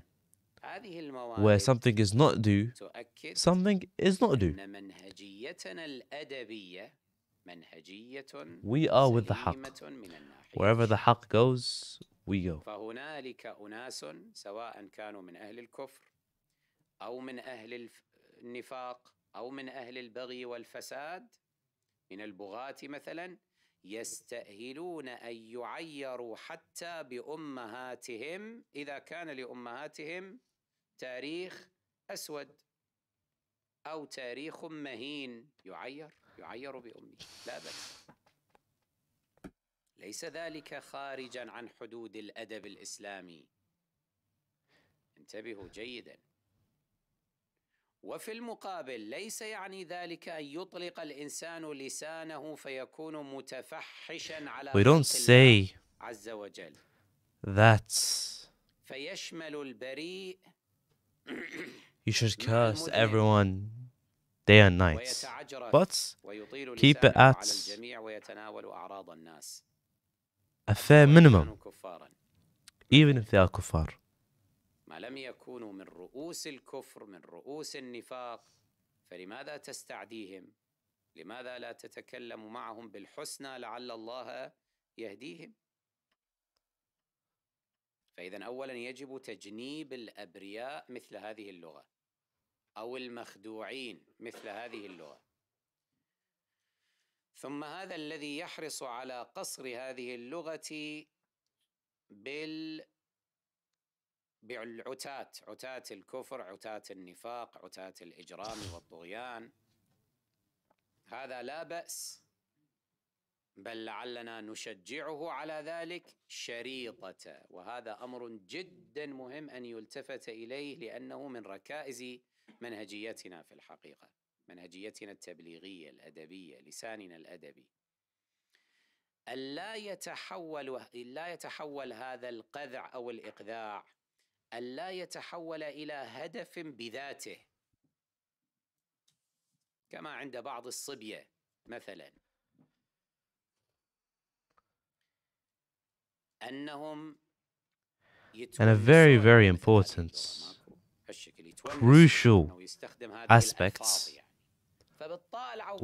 Where something is not due, something is not due. We are with the haqq. Wherever the haqq goes, we go. النفاق أو من أهل البغي والفساد من البغاة مثلا يستأهلون أن يعيروا حتى بأمهاتهم إذا كان لأمهاتهم تاريخ أسود أو تاريخ مهين يعير يعير بأمه لا بس ليس ذلك خارجا عن حدود الأدب الإسلامي انتبهوا جيداً وفي المقابل ليس يعني ذلك أن يطلق الإنسان لسانه فيكون متفحشا على We don't say عز وجل that فيشمل البريء You should curse everyone day and night. But keep it at a fair minimum, even if they are kuffar. ما لم يكونوا من رؤوس الكفر من رؤوس النفاق فلماذا تستعديهم لماذا لا تتكلم معهم بالحسنى لعل الله يهديهم فاذا اولا يجب تجنيب الابرياء مثل هذه اللغه او المخدوعين مثل هذه اللغه ثم هذا الذي يحرص على قصر هذه اللغه بال بالعتاة عتات الكفر عتات النفاق عتات الإجرام والطغيان هذا لا بأس بل لعلنا نشجعه على ذلك شريطة وهذا أمر جدا مهم أن يلتفت إليه لأنه من ركائز منهجيتنا في الحقيقة منهجيتنا التبليغية الأدبية لساننا الأدبي ألا يتحول لا يتحول هذا القذع أو الإقذاع ألا يتحول إلى هدف بذاته كما عند بعض الصبية مثلا And a very, very important, crucial aspect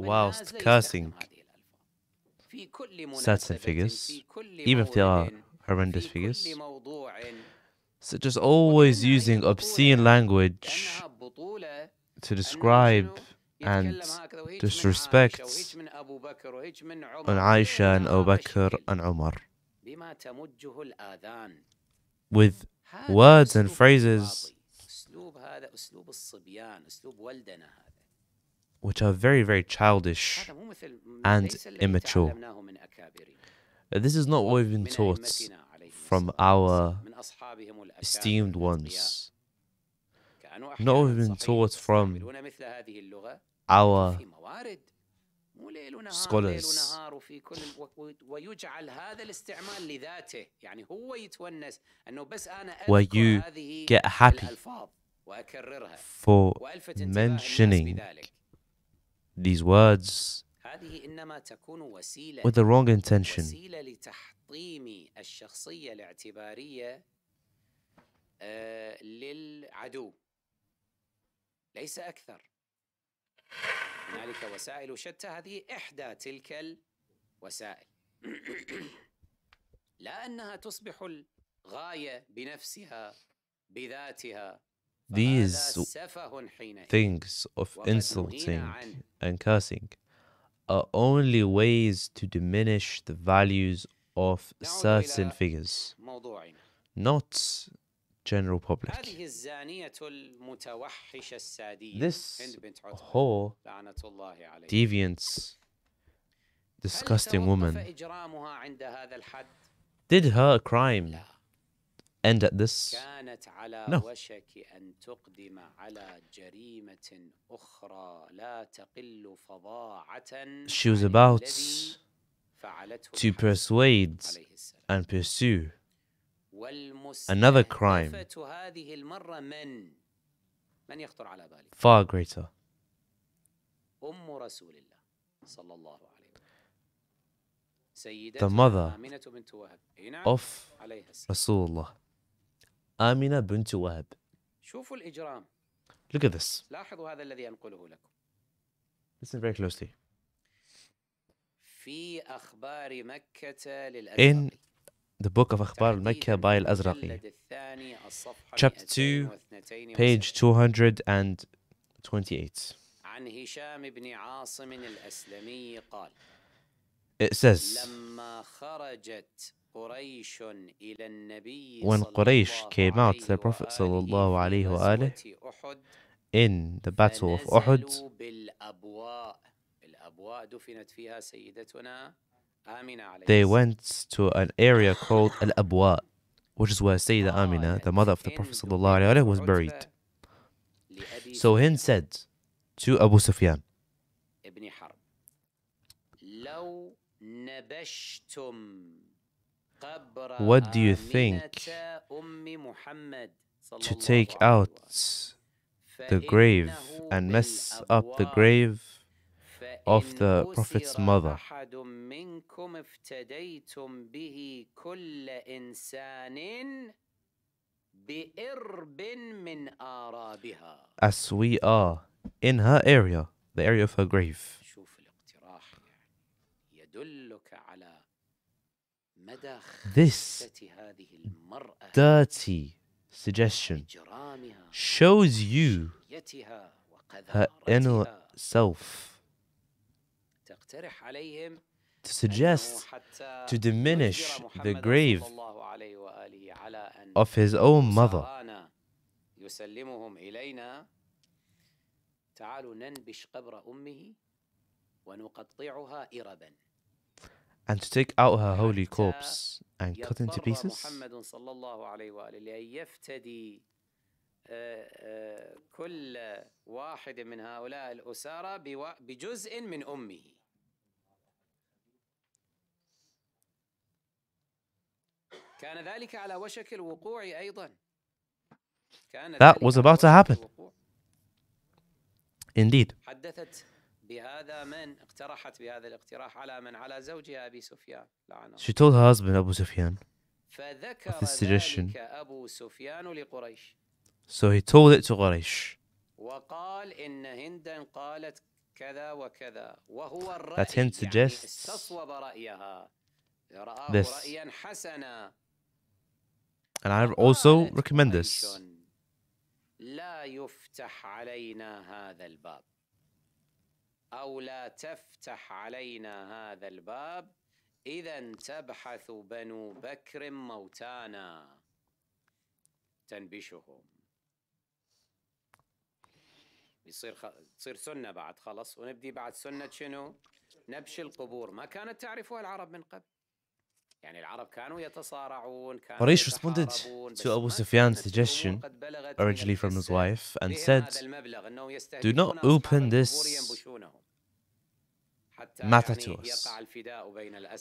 whilst cursing certain figures, even if they are horrendous figures, such as always using obscene language to describe and disrespect on Aisha and Abu Bakr and Umar with words and phrases which are very, very childish and immature. This is not what we've been taught from our esteemed ones. Not even taught from our scholars. Where you get happy for mentioning these words هذه إنما تكون وسيلة with the wrong intention وسيلة لتحطيم الشخصية الاعتبارية آه، للعدو ليس أكثر هنالك وسائل شتى هذه إحدى تلك الوسائل [COUGHS] لا أنها تصبح الغاية بنفسها بذاتها These things of insulting and cursing are only ways to diminish the values of certain figures, not general public. This whore, deviant, disgusting woman, did her crime end at this? No. She was about to persuade and pursue another crime far greater. The mother of Rasulullah آمنة بنت وهب. شوفوا الإجرام. Look at this. لاحظوا هذا الذي أنقله لكم. Listen very closely. في أخبار مكة للأزرقي. In the book of أخبار مكة by الأزرقي. Chapter 2, page 228. عن هشام بن عاصم الأسلمي قال. It says. لما خرجت when Quraysh came out to the Prophet وآله, in the Battle of Uhud, they went to an area called Al Abwa, which is where Sayyidah Amina, the mother of the Prophet, وآله, was buried. So Hind said to Abu Sufyan, what do you think to take out the grave and mess up the grave of the Prophet's mother. As we are in her area, the area of her grave. This dirty suggestion shows you her inner self to suggest to diminish the grave of his own mother. تعالوا ننبش قبر أمه ونقطعها إربا and to take out her holy corpse and cut into pieces? كل واحد من هؤلاء الأسارة بجزء من أمه كان ذلك على وشك الوقوع أيضا That was about to happen. Indeed. بهذا من اقترحت بهذا الاقتراح على من على زوجها أبي سفيان لعنه She told her husband Abu Sufyan فذكر of this suggestion. ذلك أبو سفيان لقريش So he told it to Quraysh وقال إن هندا قالت كذا وكذا وهو الرأي That hint suggests يعني استصوب رأيها رآه this. رأيا حسنا And I also recommend this. لا يفتح علينا هذا الباب أو لا تفتح علينا هذا الباب إذا تبحث بنو بكر موتانا تنبشهم يصير خ... تصير سنة بعد خلص ونبدي بعد سنة شنو نبش القبور ما كانت تعرفها العرب من قبل Quraysh responded to Abu Sufyan's suggestion, originally from his wife, and said, Do not open this matter to us.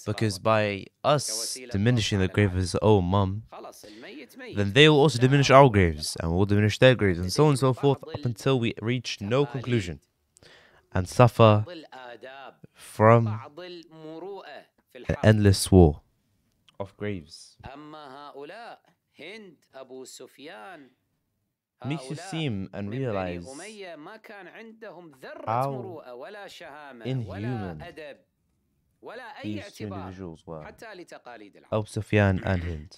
Because by us diminishing the grave of his own mum, then they will also diminish our graves, and we'll diminish their graves, and so on and so forth, up until we reach no conclusion and suffer from an endless war. of graves. makes you seem and realize how inhuman these two individuals were. Abu Sufyan and Hind.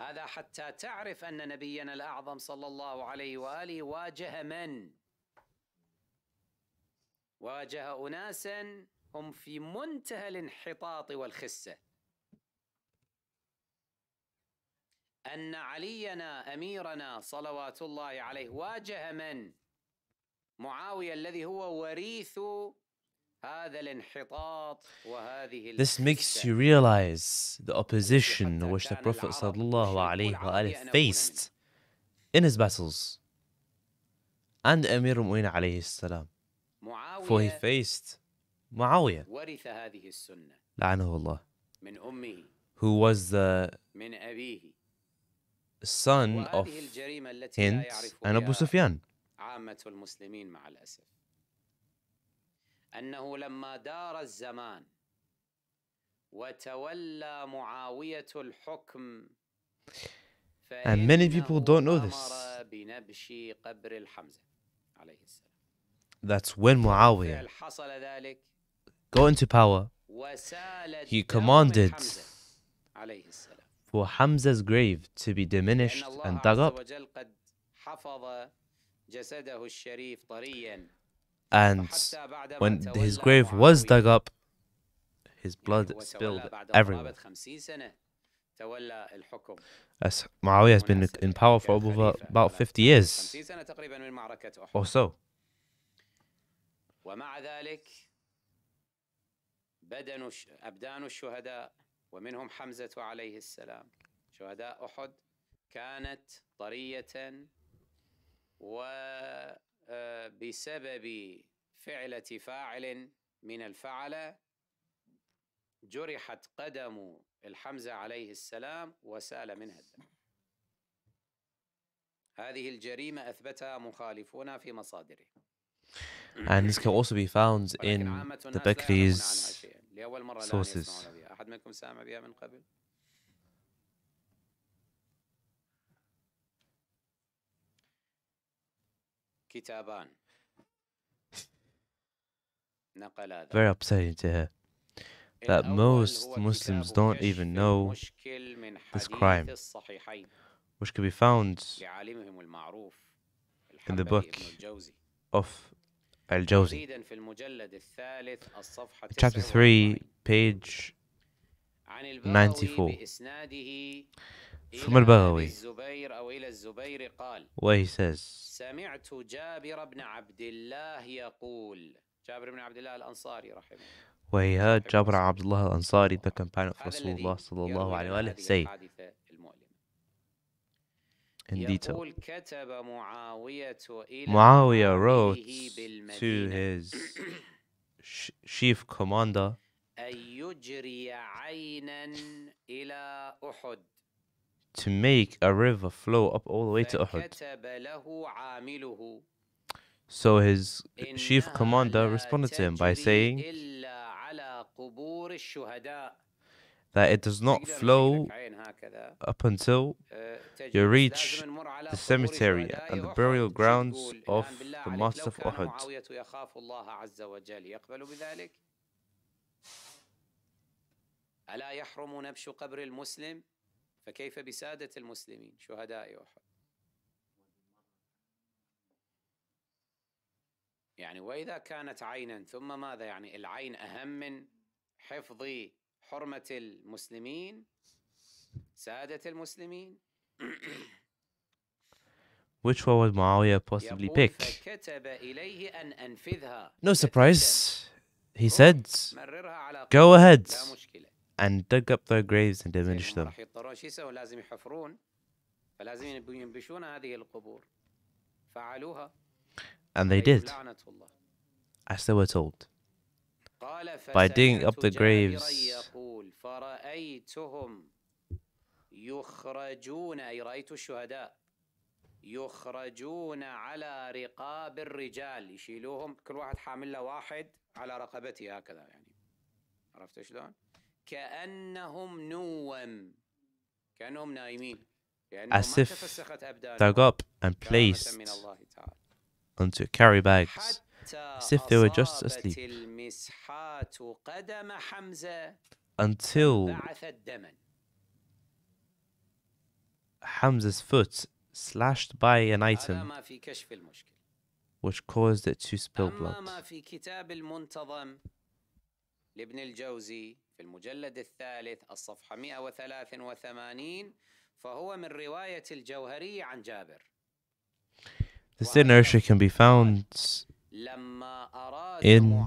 هذا حتى تعرف أن نبينا الأعظم صلى الله عليه وآله واجه من؟ واجه أناسا هم في منتهى الانحطاط والخسة أن علينا أميرنا صلوات الله عليه واجه من؟ معاوية الذي هو وريث هذا الانحطاط وهذه الخسة. This makes you realize the opposition which the Prophet صلى الله عليه وآله faced in his battles and Amir Mu'in عليه السلام for he faced معاوية لعنه الله who was the son of Hind and Abu Sufyan أنه لما دار الزمان وتولى معاوية الحكم And many people don't know this. That's when Muawiyah go into power, he commanded for Hamza's grave to be diminished and dug up. And when his grave was dug up, his blood spilled everywhere. As Muawiyah has been in power for over about 50 years or so. بدن أبدان الشهداء ومنهم حمزة عليه السلام شهداء أحد كانت طرية وبسبب آه، فعلة فاعل من الفعلة جرحت قدم الحمزة عليه السلام وسال منها الدم هذه الجريمة أثبتها مخالفون في مصادره And this can also be found in the Bakri's لأول مرة بها أحد منكم سامع بها من قبل؟ كتابان Very upsetting to hear that most Muslims don't even know this crime, which can be found in the book of Al Chapter 3, page 94. From Al Baghawi, where he says, where he heard Jabir Abdullah Al Ansari, the companion of Rasulullah, say, in detail. Muawiyah wrote to his [CLEARS THROAT] sh chief commander to make a river flow up all the way to Uhud. So his chief commander responded to him by saying, that it does not flow up until you reach the cemetery and the burial grounds of the Mosque of Uhud. ألا يحرم نبش قبر المسلم فكيف بسادة المسلمين شهداء أحد يعني وإذا كانت عينا ثم ماذا يعني العين أهم من حفظ حرمة المسلمين سادة المسلمين Which one would Muawiyah possibly pick? No surprise. He said, Go ahead and dig up their graves and diminish them. And they did, as they were told by digging up the graves. يخرجون أي رأيت الشهداء يخرجون على رقاب الرجال يشيلوهم كل واحد حامل له واحد على رقبته هكذا يعني عرفت شلون؟ كأنهم نوم كأنهم نايمين As if dug up and placed onto carry bags as if they were just asleep until Hamza's foot slashed by an item which caused it to spill blood. لابن الجوزي في المجلد الثالث الصفحة 183 فهو من رواية الجوهري عن جابر. This narration can be found in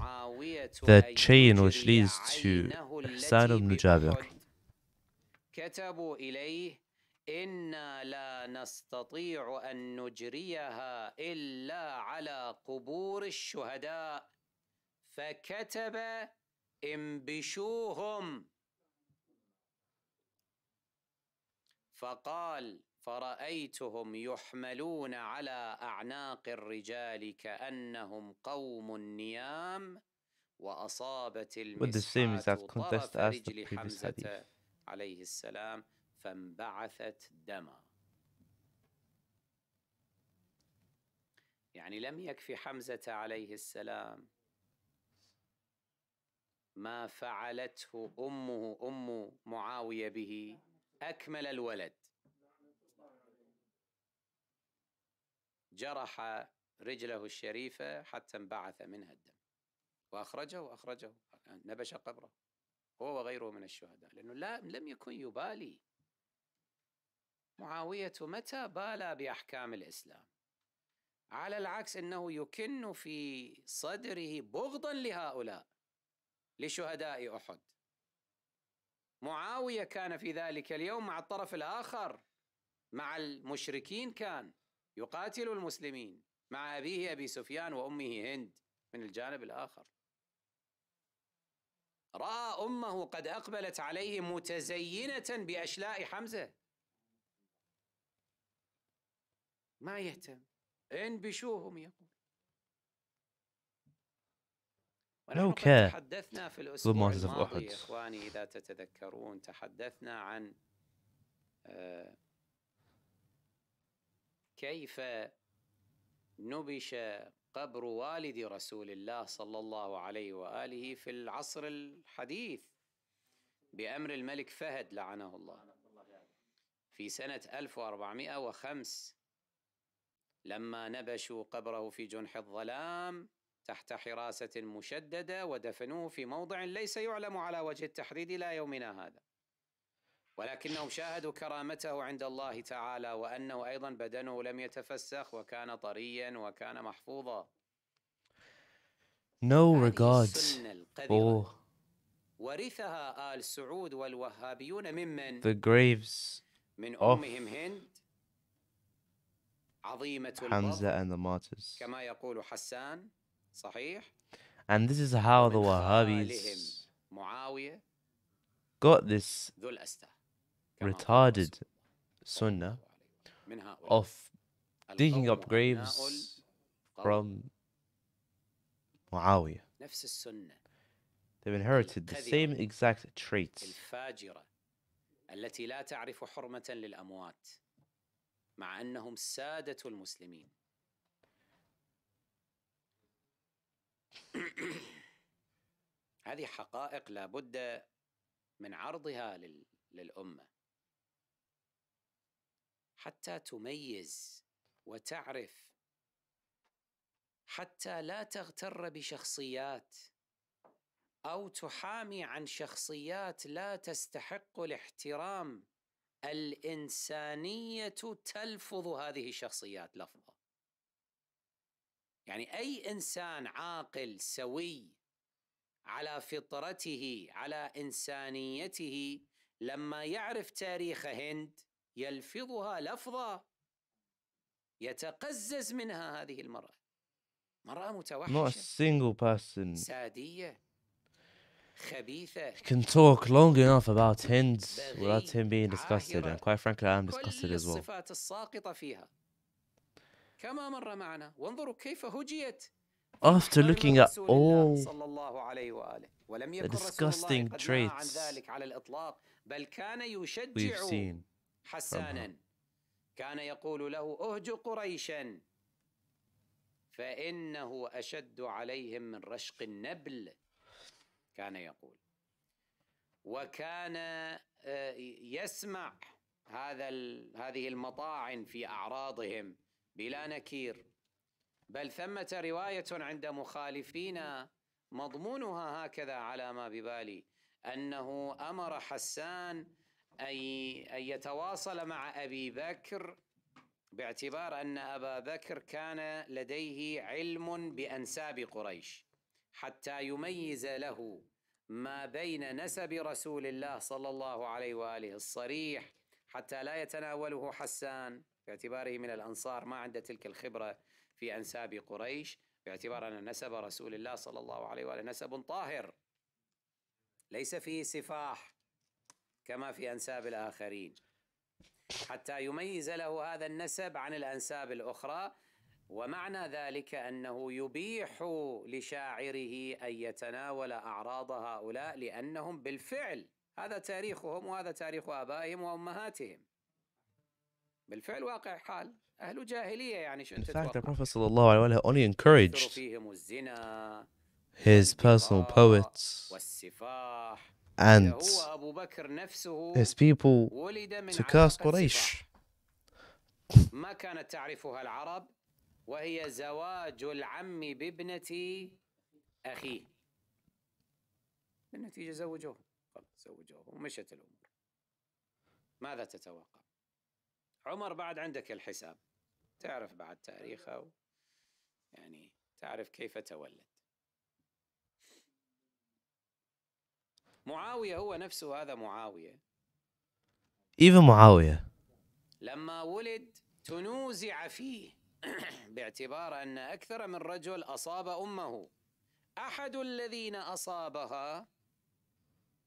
the chain which leads to Ihsan ibn Jabir. إنا لا نستطيع أن نجريها إلا على قبور الشهداء فكتب انبشوهم فقال فرأيتهم يحملون على أعناق الرجال كأنهم قوم نيام وأصابت المسحة طرف رجل حمزة عليه السلام فانبعثت دما يعني لم يكفي حمزة عليه السلام ما فعلته أمه أم معاوية به أكمل الولد جرح رجله الشريفة حتى انبعث منها الدم وأخرجه وأخرجه نبش قبره هو وغيره من الشهداء لأنه لا لم يكن يبالي معاوية متى بالى بأحكام الإسلام على العكس أنه يكن في صدره بغضا لهؤلاء لشهداء أحد معاوية كان في ذلك اليوم مع الطرف الآخر مع المشركين كان يقاتل المسلمين مع أبيه أبي سفيان وأمه هند من الجانب الآخر رأى أمه قد أقبلت عليه متزينة بأشلاء حمزة ما يهتم انبشوهم يقول لو كان تحدثنا في الأسبوع الماضي أحد. إخواني إذا تتذكرون تحدثنا عن آه كيف نبش قبر والد رسول الله صلى الله عليه واله في العصر الحديث بامر الملك فهد لعنه الله في سنه 1405 لما نبشوا قبره في جنح الظلام تحت حراسه مشدده ودفنوه في موضع ليس يعلم على وجه التحديد الى يومنا هذا ولكنهم شاهدوا كرامته عند الله تعالى وأنه أيضا بدنه لم يتفسخ وكان طريا وكان محفوظا No regards. Oh. ورثها آل سعود والوهابيون ممن The graves من أمهم هند عظيمة Hamza and the martyrs. كما يقول حسان صحيح And this is how the Wahhabis got this retarded sunnah of digging up graves from Muawiyah. They've inherited the same exact traits. التي لا تعرف حرمة للأموات مع أنهم سادة المسلمين هذه حقائق لابد من عرضها للأمة حتى تميز وتعرف حتى لا تغتر بشخصيات او تحامي عن شخصيات لا تستحق الاحترام الانسانيه تلفظ هذه الشخصيات لفظه يعني اي انسان عاقل سوي على فطرته على انسانيته لما يعرف تاريخ هند يلفظها لفظا يتقزز منها هذه المرأة مرأة متوحشة Not a single person سادية خبيثة can talk long enough about hints without him being disgusted and quite frankly I'm disgusted as well الصفات الساقطة فيها كما مر معنا وانظروا كيف هجيت After looking at all the disgusting traits we've seen, حسانا كان يقول له اهج قريشا فانه اشد عليهم من رشق النبل كان يقول وكان آه، يسمع هذا هذه المطاعن في اعراضهم بلا نكير بل ثمة رواية عند مخالفينا مضمونها هكذا على ما ببالي أنه أمر حسان أن يتواصل مع أبي بكر باعتبار أن أبا بكر كان لديه علم بأنساب قريش حتى يميز له ما بين نسب رسول الله صلى الله عليه وآله الصريح حتى لا يتناوله حسان باعتباره من الأنصار ما عنده تلك الخبرة في أنساب قريش باعتبار أن نسب رسول الله صلى الله عليه وآله نسب طاهر ليس فيه سفاح كما في أنساب الآخرين حتى يميز له هذا النسب عن الأنساب الأخرى ومعنى ذلك أنه يبيح لشاعره أن يتناول أعراض هؤلاء لأنهم بالفعل هذا تاريخهم وهذا تاريخ آبائهم وأمهاتهم بالفعل واقع حال أهل جاهلية يعني شو أنت the Prophet صلى الله عليه وسلم only encouraged his personal poets والسفاح and his people to curse Quraysh. ما كانت تعرفها العرب وهي زواج العم بابنة أخيه بالنتيجة زوجوه خلاص زوجوه ومشت الأمور ماذا تتوقع عمر بعد عندك الحساب تعرف بعد تاريخه يعني تعرف كيف تولد معاوية هو نفسه هذا معاوية إيفا معاوية لما ولد تنوزع فيه [CLEARS THROAT] باعتبار أن أكثر من رجل أصاب أمه أحد الذين أصابها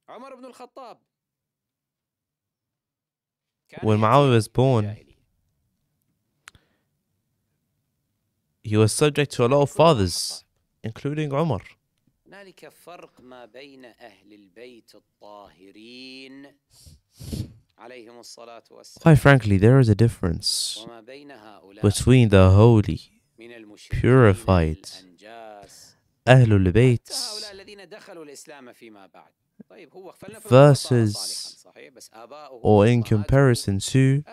عمر بن الخطاب When معاويه was born, he was subject to a lot of fathers, including Umar. Quite frankly, there is a difference between the holy, purified, أهل البيت versus or in comparison to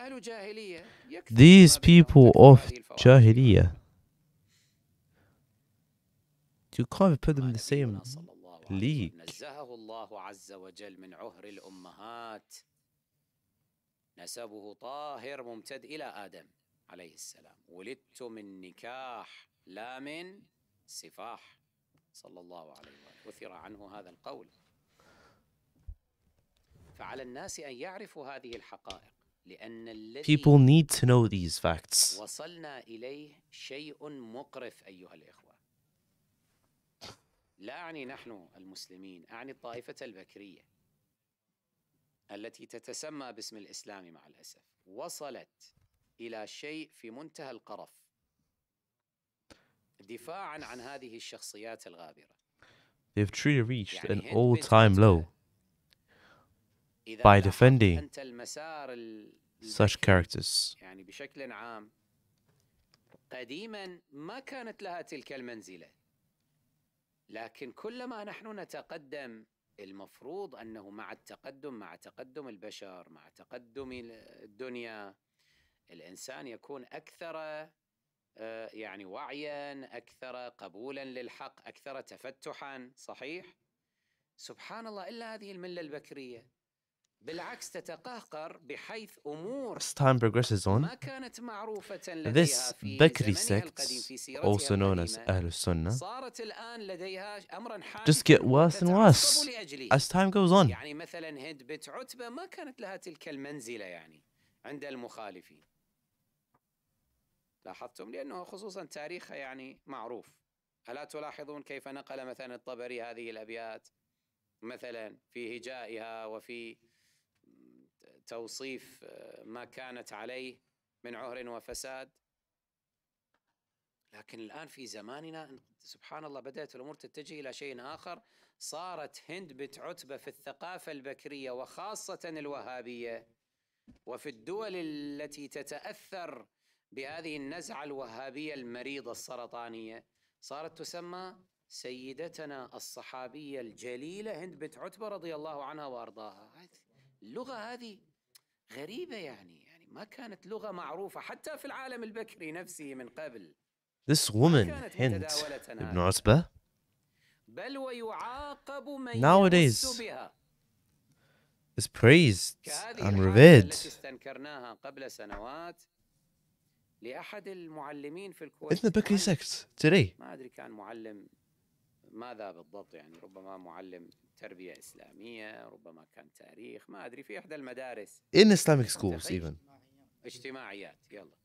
these people of Jahiliyyah Tu crois un peu de Messiah ليك نزهه الله نسبه طاهر ممتد إلى آدم عليه السلام ولدت من نكاح لا من سفاح صلى الله عليه وآله وثر عنه هذا القول فعلى الناس أن يعرفوا هذه الحقائق لأن الذي People need to know these facts. وصلنا إليه شيء مقرف أيها الإخوة لا أعني نحن المسلمين أعني الطائفة البكرية التي تتسمى باسم الإسلام مع الأسف وصلت إلى شيء في منتهى القرف دفاعا عن هذه الشخصيات الغابرة They've truly reached يعني an all-time low by defending such characters. يعني بشكل عام قديما ما كانت لها تلك المنزله لكن كلما نحن نتقدم المفروض انه مع التقدم مع تقدم البشر مع تقدم الدنيا الانسان يكون اكثر آه، يعني وعيا اكثر قبولا للحق اكثر تفتحا صحيح سبحان الله الا هذه المله البكريه بالعكس تتقهقر بحيث أمور As time progresses on, ما كانت معروفة this لديها Bakri sect, also known as القديمة Ahlus Sunnah, صارت الآن لديها أمرا حانقا just get worse and worse as time goes on. يعني مثلا هند بنت عتبة ما كانت لها تلك المنزلة يعني عند المخالفين لاحظتم لأنه خصوصا تاريخها يعني معروف ألا تلاحظون كيف نقل مثلا الطبري هذه الأبيات مثلا في هجائها وفي توصيف آه، ما كانت عليه من عهر وفساد لكن الآن في زماننا سبحان الله بدأت الأمور تتجه إلى شيء آخر صارت هند بنت عتبة في الثقافة البكرية وخاصة الوهابية وفي الدول التي تتأثر بهذه النزعة الوهابية المريضة السرطانية صارت تسمى سيدتنا الصحابية الجليلة هند بنت عتبة رضي الله عنها وأرضاها اللغة هذه غريبة يعني يعني ما كانت لغة معروفة حتى في العالم البكري نفسه من قبل This woman, hint ابن بل ويعاقب من nowadays is praised and revered. استنكرناها قبل سنوات لأحد المعلمين في In the Bakri sect today. ما أدري كان معلم ماذا بالضبط يعني ربما معلم تربية إسلامية ربما كان تاريخ ما أدري في إحدى المدارس إيه، إن Islamic سكولز إيفن اجتماعيات يلا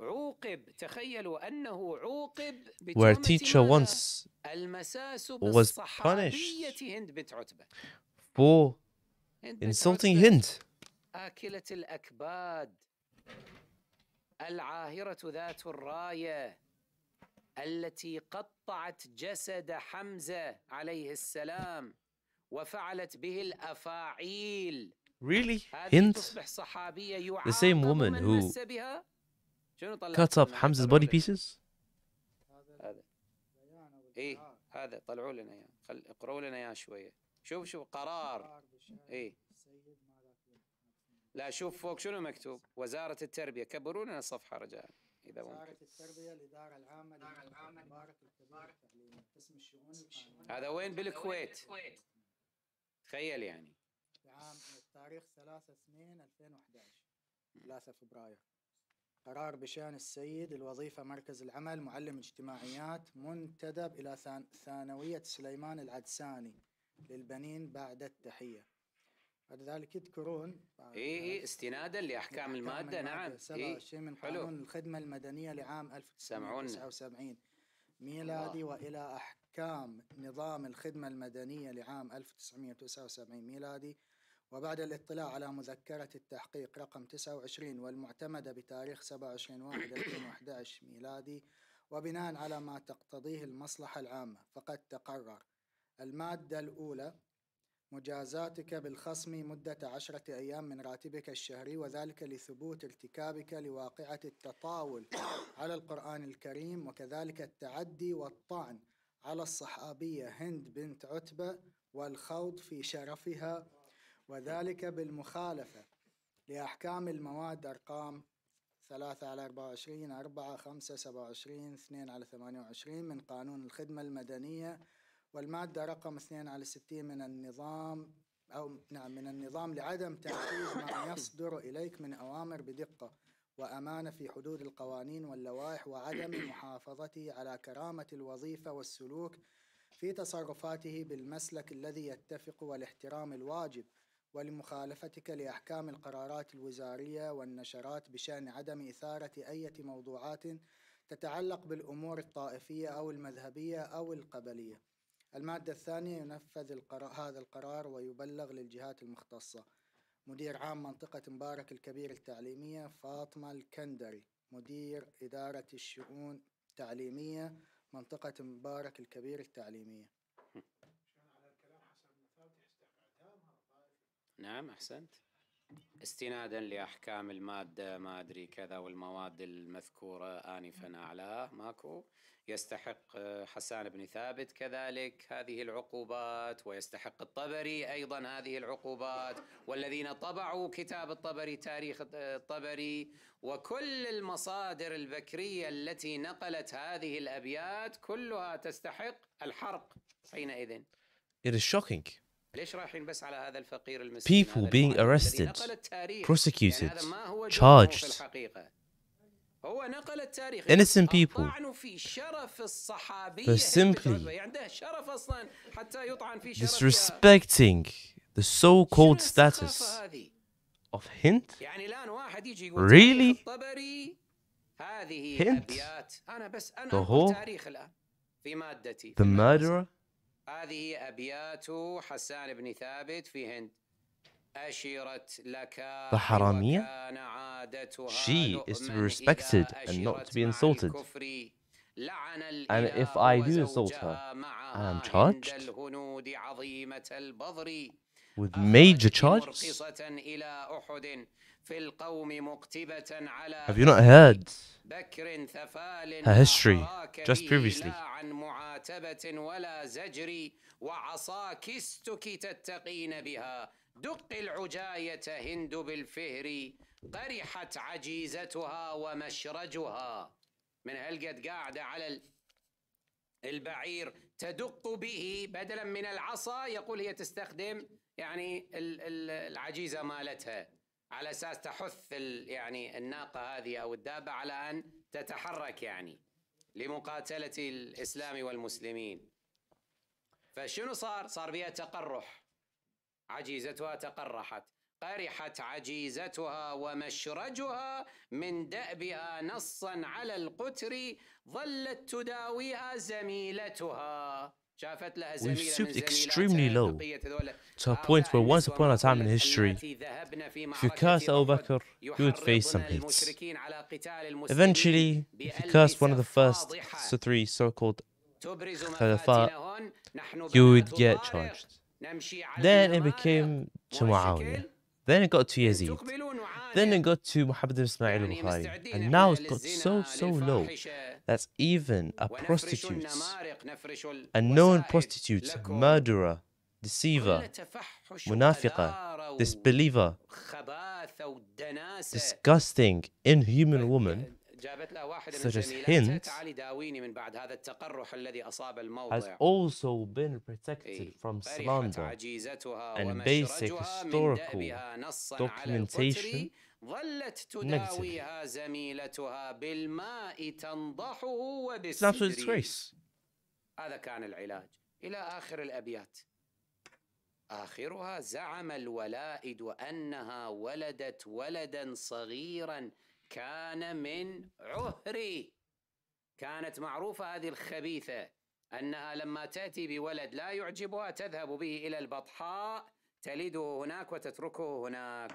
عوقب تخيلوا أنه عوقب where teacher once was punished هند بنت عتبة for insulting هند آكلة الأكباد العاهرة ذات الراية التي قطعت جسد حمزه عليه السلام وفعلت به الافاعيل Really? Hint? The same woman who cut up Hamza's body pieces? هذا ايه هذا طلعوا لنا اياه خل اقروا لنا اياه شويه شوف شوف قرار ايه لا شوف فوق شنو مكتوب وزاره التربيه كبروا لنا الصفحه رجاء إذا ممكن التربية الإدارة العامة للإدارة العامة قسم الشؤون هذا وين بالكويت؟ تخيل يعني عام التاريخ 3 2 2011 3 فبراير قرار بشان السيد الوظيفة مركز العمل معلم اجتماعيات منتدب إلى ثانوية سليمان العدساني للبنين بعد التحية بعد ذلك يذكرون اي اي إيه، استنادا لاحكام الماده نعم اي شيء من قانون الخدمه المدنيه لعام 1979 ميلادي الله. والى احكام نظام الخدمه المدنيه لعام 1979 ميلادي وبعد الاطلاع على مذكرة التحقيق رقم 29 والمعتمدة بتاريخ 27 واحد 2011 [COUGHS] ميلادي وبناء على ما تقتضيه المصلحة العامة فقد تقرر المادة الأولى مجازاتك بالخصم مدة عشرة أيام من راتبك الشهري وذلك لثبوت ارتكابك لواقعة التطاول على القرآن الكريم وكذلك التعدي والطعن على الصحابية هند بنت عتبة والخوض في شرفها وذلك بالمخالفة لأحكام المواد أرقام 3 على 24 4 5 27 2 على 28 من قانون الخدمة المدنية والمادة رقم 2 على 60 من النظام أو نعم من النظام لعدم تنفيذ ما يصدر إليك من أوامر بدقة وأمانة في حدود القوانين واللوائح وعدم [CLEARS THROAT] محافظته على كرامة الوظيفة والسلوك في تصرفاته بالمسلك الذي يتفق والاحترام الواجب ولمخالفتك لأحكام القرارات الوزارية والنشرات بشأن عدم إثارة أي موضوعات تتعلق بالأمور الطائفية أو المذهبية أو القبلية المادة الثانية ينفذ القرار هذا القرار ويبلغ للجهات المختصة مدير عام منطقة مبارك الكبير التعليمية فاطمة الكندري مدير إدارة الشؤون التعليمية منطقة مبارك الكبير التعليمية نعم أحسنت استنادا لاحكام الماده ما ادري كذا والمواد المذكوره انفا اعلاه ماكو يستحق آه، حسان بن ثابت كذلك هذه العقوبات ويستحق الطبري ايضا هذه العقوبات والذين طبعوا كتاب الطبري تاريخ آه، الطبري وكل المصادر البكريه التي نقلت هذه الابيات كلها تستحق الحرق حينئذ It is shocking People being arrested, prosecuted, charged. Innocent people, but simply disrespecting the so called status of hint. Really? Hint? The whore? The murderer? هذه أبيات حسان بن ثابت في هند أشرت لك The Haramiyya, she is to be respected and not to be insulted. And if I do insult her, I am charged with major charges. في القوم مقتبة على Have you not heard بكر ثفال her history just previously عن معاتبة ولا زجر وعصاك استك تتقين بها دق العجاية هند بالفهر قرحت عجيزتها ومشرجها من هلقت قاعدة على البعير تدق به بدلا من العصا يقول هي تستخدم يعني العجيزة مالتها على اساس تحث يعني الناقه هذه او الدابه على ان تتحرك يعني لمقاتله الاسلام والمسلمين فشنو صار؟ صار بها تقرح عجيزتها تقرحت قرحت عجيزتها ومشرجها من دأبها نصا على القتر ظلت تداويها زميلتها We've stooped extremely low to a point where once upon a time in history, if you cursed Abu Bakr, you would face some hits. Eventually, if you cursed one of the first so three so-called Khalifa, you would get charged. Then it became to Muawiyah. Then it got to Yazid. Then it got to Muhammad Ismail al-Bukhari. And now it's got so, so low that even a prostitute, a known prostitute, murderer, deceiver, munafiqa, disbeliever, disgusting, inhuman woman, جابت له واحدة من زميلاتها تعالي داويني من بعد هذا التقرح الذي أصاب الموضع. has also been protected from slander and basic historical documentation ظلت تداويها زميلتها بالماء تنضحه وبالسدر هذا كان العلاج إلى آخر الأبيات آخرها زعم الولائد أنها ولدت ولدا صغيرا كان من عهري كانت معروفة هذه الخبيثة أنها لما تأتي بولد لا يعجبها تذهب به إلى البطحاء تلده هناك وتتركه هناك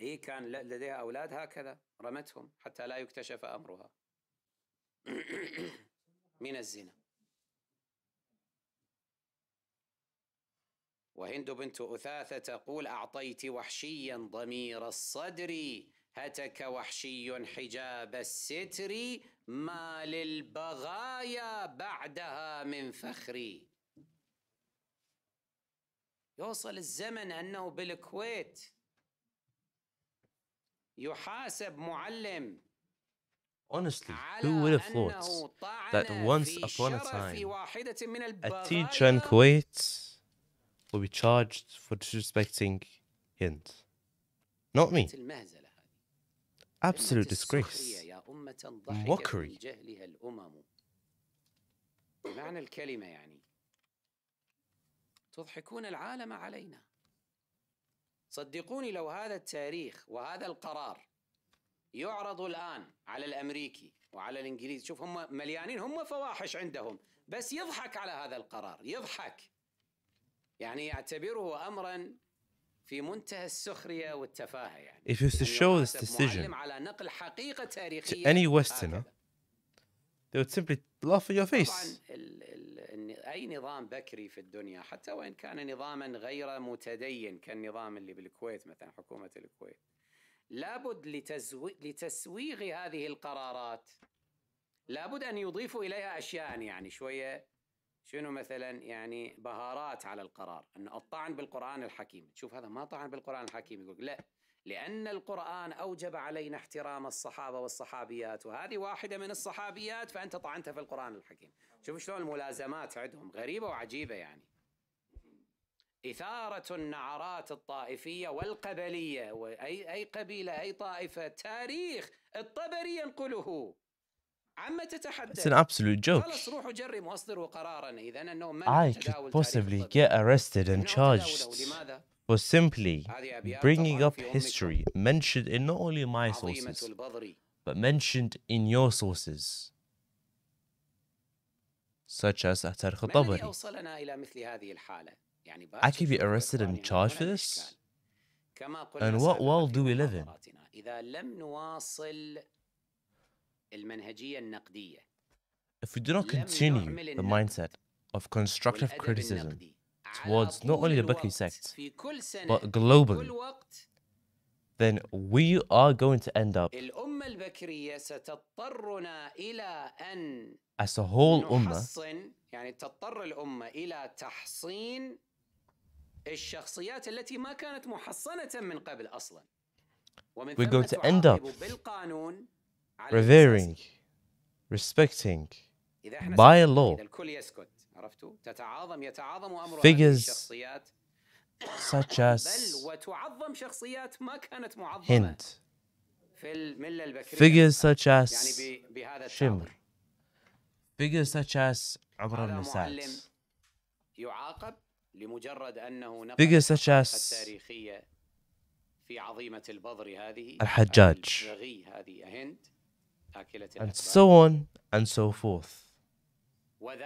هي إيه، كان لديها أولاد هكذا رمتهم حتى لا يكتشف أمرها [CLEARS THROAT] من الزنا وهند بنت أثاثة تقول أعطيت وحشيا ضمير الصدر هتك وحشي حجاب الستر ما للبغايا بعدها من فخري يوصل الزمن أنه بالكويت يحاسب معلم Honestly, who would have thought that once upon a time, a teacher in Kuwait will be charged for disrespecting Hind. Not me. Absolute disgrace. Mockery. بمعنى الكلمة يعني تضحكون العالم علينا صدقوني لو هذا التاريخ وهذا القرار يعرض الآن على الأمريكي وعلى الإنجليزي شوف هم مليانين هم فواحش عندهم بس يضحك على هذا القرار يضحك يعني يعتبره امرا في منتهى السخريه والتفاهه يعني If you to show this decision على نقل حقيقه تاريخيه to any westerner they would simply laugh in your face اي نظام بكري في الدنيا حتى وان كان نظاما غير متدين كالنظام اللي بالكويت مثلا حكومه الكويت لابد لتسويغ هذه القرارات لابد ان يضيفوا اليها اشياء يعني شويه شنو مثلا يعني بهارات على القرار أن الطعن بالقران الحكيم تشوف هذا ما طعن بالقران الحكيم يقول لا لأن القرآن أوجب علينا احترام الصحابة والصحابيات وهذه واحدة من الصحابيات فأنت طعنت في القرآن الحكيم شوف شلون الملازمات عندهم غريبة وعجيبة يعني إثارة النعرات الطائفية والقبلية أي, أي قبيلة أي طائفة تاريخ الطبري ينقله It's an absolute joke. I could possibly get arrested and charged for simply bringing up history mentioned in not only my sources, but mentioned in your sources, such as Atar Khatabari. I could be arrested and charged for this? And what world do we live in? If we do not continue the mindset of constructive criticism towards not only the Bhikkhuni sect, but globally, then we are going to end up as a whole ummah We're going to end up revering, respecting, by law, [COUGHS] figures such as Hind, figures such as Shimr, figures such as Umar al figures such as Al Hajjaj and so on and so forth. Can,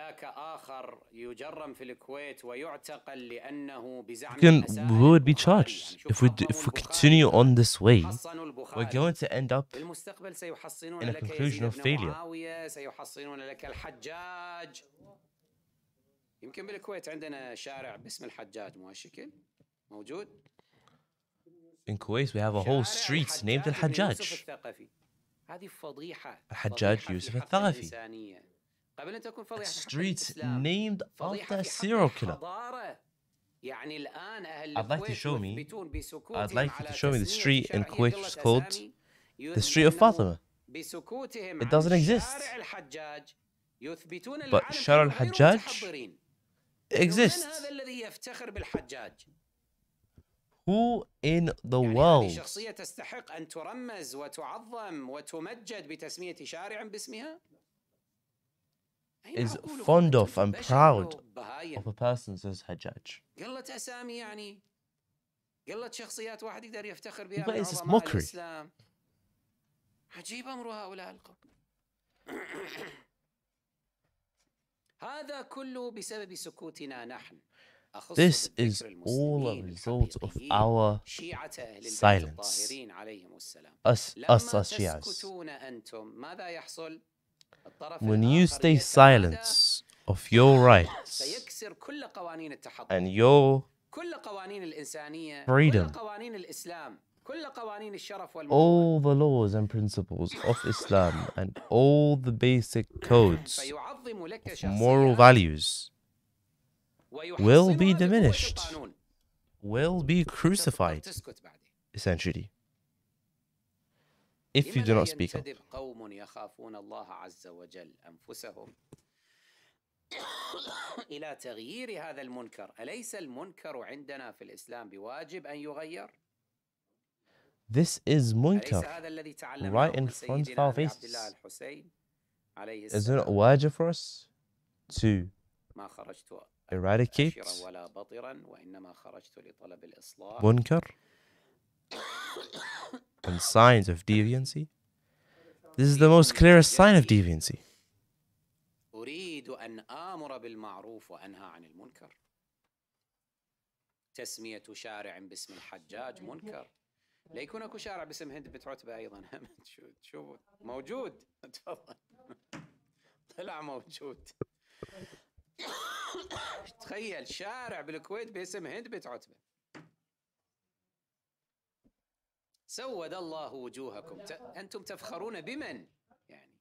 we would be charged if we, do, if we continue on this way. We're going to end up in a conclusion of failure. in Kuwait we have a whole street named Al-Hajjaj Hajjaj Yusuf al-Thaqafi. A street named after a serial killer. I'd like to show me. I'd like you to show me the street in Kuwait which is called the Street of Fatima. It doesn't exist. But Shar al-Hajjaj exists. Who in the world? Is fond of and proud of a person says Hajjaj. What is this mockery? [COUGHS] هذا كله بسبب سكوتنا نحن this is all a result of our silence, us, us us Shias. When you stay silent of your rights and your freedom, all the laws and principles of Islam and all the basic codes of moral values will be diminished, will be crucified, essentially, if you do not speak up. إلى تغيير هذا المنكر أليس المنكر عندنا في الإسلام بواجب أن يغير؟ This is munkar right in front of our faces. Is it wajib for us to eradicate munkar and signs of deviancy. This is the most clearest sign of deviancy. أريد أن آمر بالمعروف وأنهى عن المنكر. تسمية شارع باسم الحجاج منكر. لا يكون اكو شارع باسم هند بنت عتبة أيضا [LAUGHS] شوفوا موجود [LAUGHS] تفضل [LAUGHS] طلع موجود. تخيل شارع بالكويت باسم هند بنت عتبة سود الله وجوهكم أنتم تفخرون بمن يعني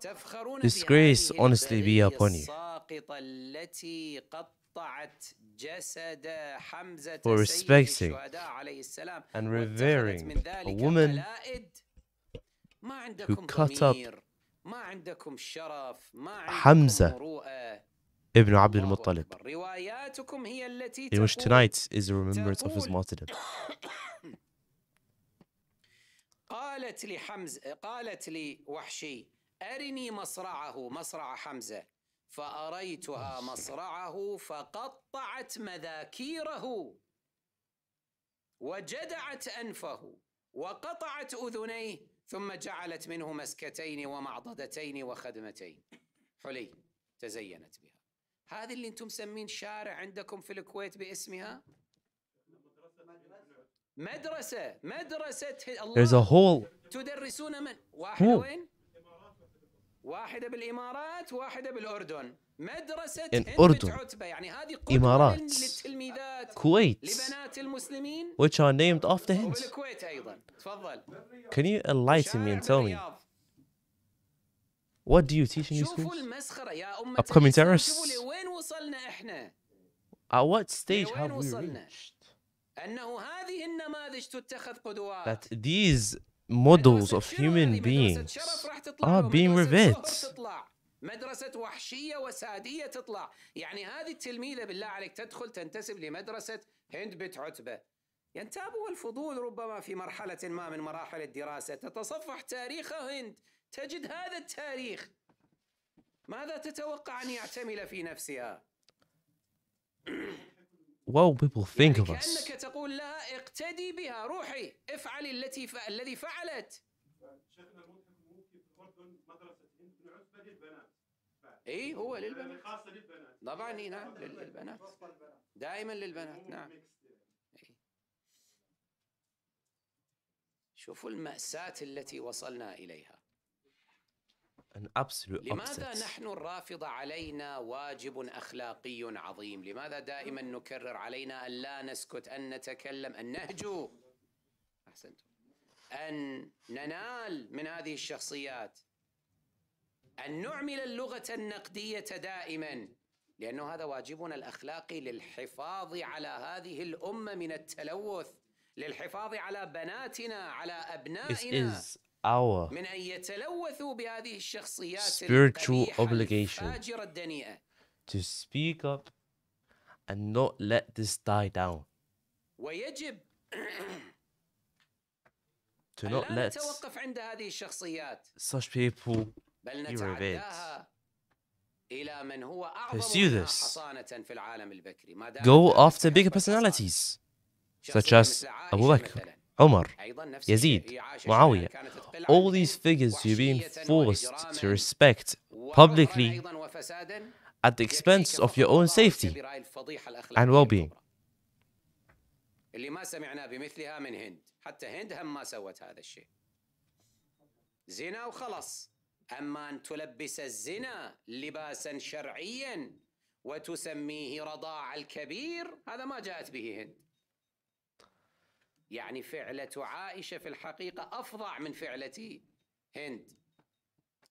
تفخرون Disgrace honestly be upon you. الساقطة التي قطعت جسد حمزة For respecting and revering a woman who cut up ما عندكم شرف ما عندكم حمزة مروءة ابن عبد المطلب رواياتكم هي التي in which tonight is a remembrance of his martyrdom [COUGHS] قالت لي حمزة قالت لي وحشي أرني مصرعه مصرع حمزة فأريتها oh, مصرعه فقطعت مذاكيره وجدعت أنفه وقطعت أذنيه ثم جعلت منه مسكتين ومعضدتين وخدمتين حلي تزينت بها هذه اللي انتم مسمين شارع عندكم في الكويت باسمها مدرسة مدرسة مدرسة الله There's a تدرسون من واحد وين واحدة بالإمارات واحدة بالأردن مدرسة الأردن عتبة يعني هذه إمارات للتلميذات كويت لبنات المسلمين which are named after him والكويت أيضا تفضل Can you enlighten me and tell me What do you teach in your schools? Upcoming terrorists? At what stage have we reached? That these models of human beings are being revived. مدرسة وحشية وسادية تطلع يعني هذه التلميذة بالله عليك تدخل تنتسب لمدرسة هند بنت عتبة ينتابها الفضول ربما في مرحلة ما من مراحل الدراسة تتصفح تاريخ هند تجد هذا التاريخ ماذا تتوقع أن يعتمل في نفسها؟ [CLEARS THROAT] what will people think يعني of us كأنك تقول لها اقتدي بها روحي افعلي التي الذي فعلت شيخنا في الأردن مدرسة للبنات اي هو للبنات خاصة للبنات طبعا نعم للبنات دائما للبنات نعم شوفوا المأساة التي وصلنا إليها an absolute لماذا opposite. نحن الرافضة علينا واجب أخلاقي عظيم لماذا دائما نكرر علينا أن لا نسكت أن نتكلم أن نهجو أحسنت أن ننال من هذه الشخصيات أن نعمل اللغة النقدية دائما لأنه هذا واجبنا الأخلاقي للحفاظ على هذه الأمة من التلوث للحفاظ على بناتنا على أبنائنا This is our spiritual obligation to speak up and not let this die down. [CLEARS THROAT] to not let such people be revered. Pursue this. Go after bigger personalities, such as Abu Bakr. Omar, Yazid, Muawiyah, all these figures you're being forced to respect publicly at the expense of your own safety and well-being. أما أن تلبس الزنا لباسا شرعيا وتسميه رضاع الكبير هذا ما جاءت به هند يعني فعلة عائشة في الحقيقة أفظع من فعلة هند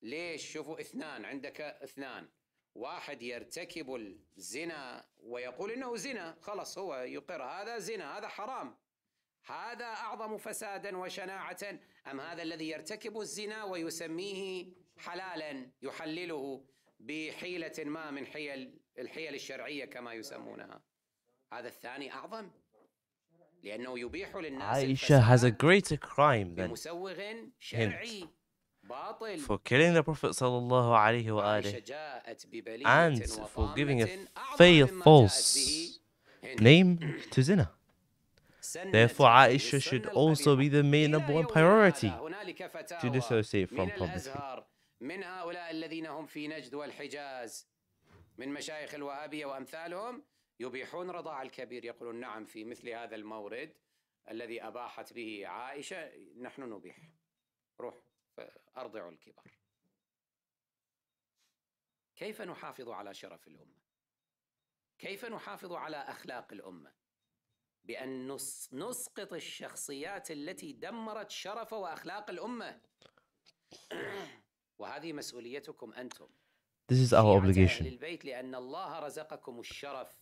ليش شوفوا اثنان عندك اثنان واحد يرتكب الزنا ويقول انه زنا خلص هو يقر هذا زنا هذا حرام هذا اعظم فسادا وشناعه ام هذا الذي يرتكب الزنا ويسميه حلالا يحلله بحيله ما من حيل الحيل الشرعيه كما يسمونها هذا الثاني اعظم Aisha has a greater crime than him for killing the Prophet وآله, and for giving a fail false name to zina. Therefore, Aisha should also be the main number one priority to dissociate from publicly. من هؤلاء الذين هم في نجد والحجاز من مشايخ الوهابية وأمثالهم يبيحون رضاع الكبير يقولون نعم في مثل هذا المورد الذي أباحت به عائشة نحن نبيح روح فأرضعوا الكبار كيف نحافظ على شرف الأمة كيف نحافظ على أخلاق الأمة بأن نسقط الشخصيات التي دمرت شرف وأخلاق الأمة [COUGHS] وهذه مسؤوليتكم أنتم This is our obligation. للبيت لأن الله رزقكم الشرف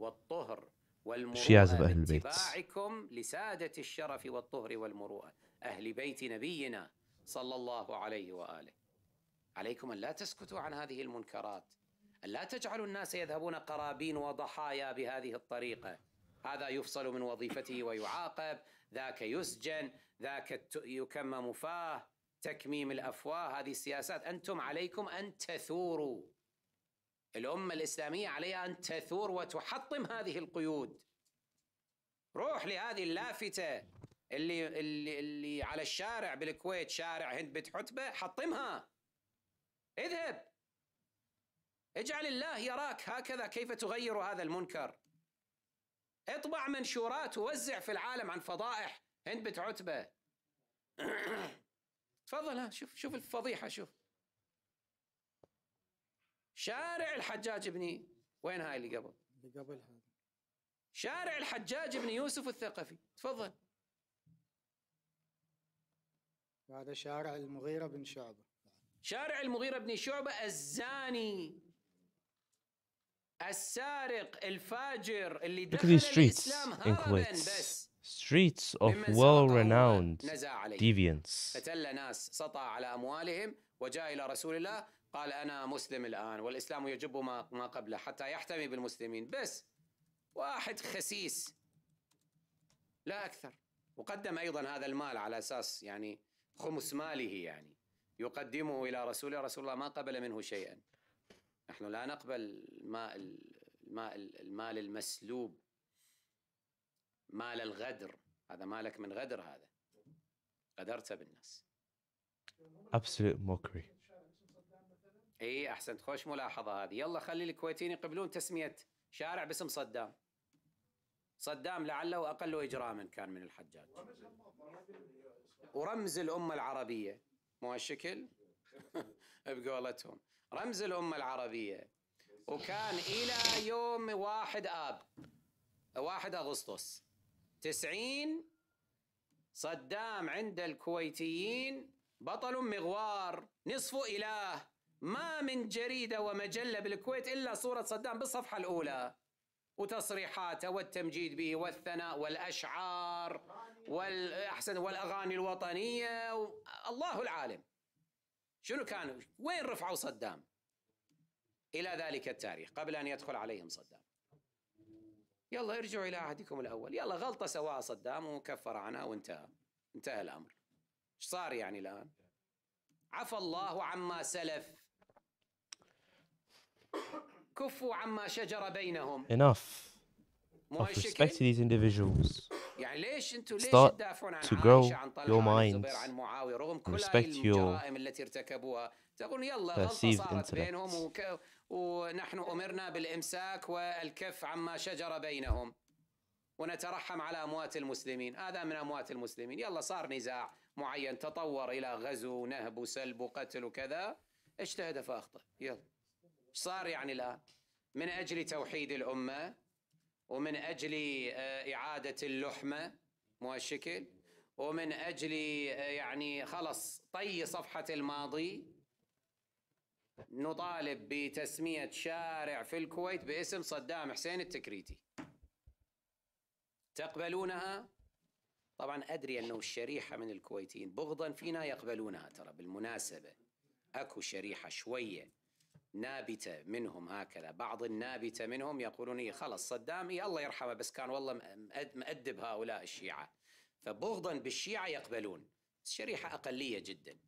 والطهر والمروءة أهل البيت لسادة الشرف والطهر والمروءة أهل بيت نبينا صلى الله عليه وآله عليكم أن لا تسكتوا عن هذه المنكرات أن لا تجعلوا الناس يذهبون قرابين وضحايا بهذه الطريقة هذا يفصل من وظيفته ويعاقب ذاك يسجن ذاك يكمم فاه تكميم الأفواه هذه السياسات أنتم عليكم أن تثوروا الأمة الإسلامية عليها أن تثور وتحطم هذه القيود روح لهذه اللافتة اللي, اللي, اللي على الشارع بالكويت شارع هند بنت حتبة حطمها اذهب اجعل الله يراك هكذا كيف تغير هذا المنكر اطبع منشورات ووزع في العالم عن فضائح هند بنت عتبة [COUGHS] تفضل شوف شوف الفضيحة شوف شارع الحجاج بن وين هاي اللي قبل؟ اللي قبل هذا شارع الحجاج بن يوسف الثقفي تفضل هذا شارع المغيرة بن شعبة شارع المغيرة بن شعبة الزاني السارق الفاجر اللي دخل streets in Kuwait. Streets of well-renowned deviants. فتل ناس سطع على أموالهم وجاء إلى رسول الله قال أنا مسلم الآن والإسلام يجب ما, ما قبله حتى يحتمي بالمسلمين بس واحد خسيس لا أكثر وقدم أيضا هذا المال على أساس يعني خمس ماله يعني يقدمه إلى رسوله رسول الله ما قبل منه شيئا نحن لا نقبل الماء الماء المال المسلوب مال الغدر هذا مالك من غدر هذا غدرت بالناس absolute mockery اي احسنت خوش ملاحظه هذه يلا خلي الكويتيين يقبلون تسميه شارع باسم صدام صدام لعله اقل اجراما كان من الحجاج ورمز الامه العربيه مو هالشكل [LAUGHS] بقولتهم رمز الامه العربيه وكان الى يوم واحد اب واحد اغسطس تسعين صدام عند الكويتيين بطل مغوار نصف اله ما من جريدة ومجلة بالكويت إلا صورة صدام بالصفحة الأولى وتصريحاته والتمجيد به والثناء والأشعار والأحسن والأغاني الوطنية الله العالم شنو كان وين رفعوا صدام إلى ذلك التاريخ قبل أن يدخل عليهم صدام يلا ارجعوا إلى عهدكم الأول يلا غلطة سواها صدام وكفر عنها وانتهى انتهى الأمر ايش صار يعني الآن عفى الله عما سلف كفوا عما شجر بينهم enough of respect to these individuals يعني ليش انتم ليش تدافعون عن to grow عن your mind عن معاوية رغم كل respect الجرائم التي ارتكبوها تقول يلا غلطة صارت بينهم وك... ونحن أمرنا بالإمساك والكف عما شجر بينهم ونترحم على أموات المسلمين هذا من أموات المسلمين يلا صار نزاع معين تطور إلى غزو نهب وسلب وقتل وكذا اجتهد فأخطأ يلا صار يعني الآن من أجل توحيد الأمة ومن أجل آه، إعادة اللحمة مو هالشكل ومن أجل آه، يعني خلص طي صفحة الماضي نطالب بتسمية شارع في الكويت باسم صدام حسين التكريتي تقبلونها؟ طبعا أدري أنه الشريحة من الكويتيين بغضا فينا يقبلونها ترى بالمناسبة أكو شريحة شوية نابتة منهم هكذا بعض النابتة منهم يقولون إيه خلص صدام إيه الله يرحمه بس كان والله مأدب هؤلاء الشيعة فبغضا بالشيعة يقبلون شريحة أقلية جدا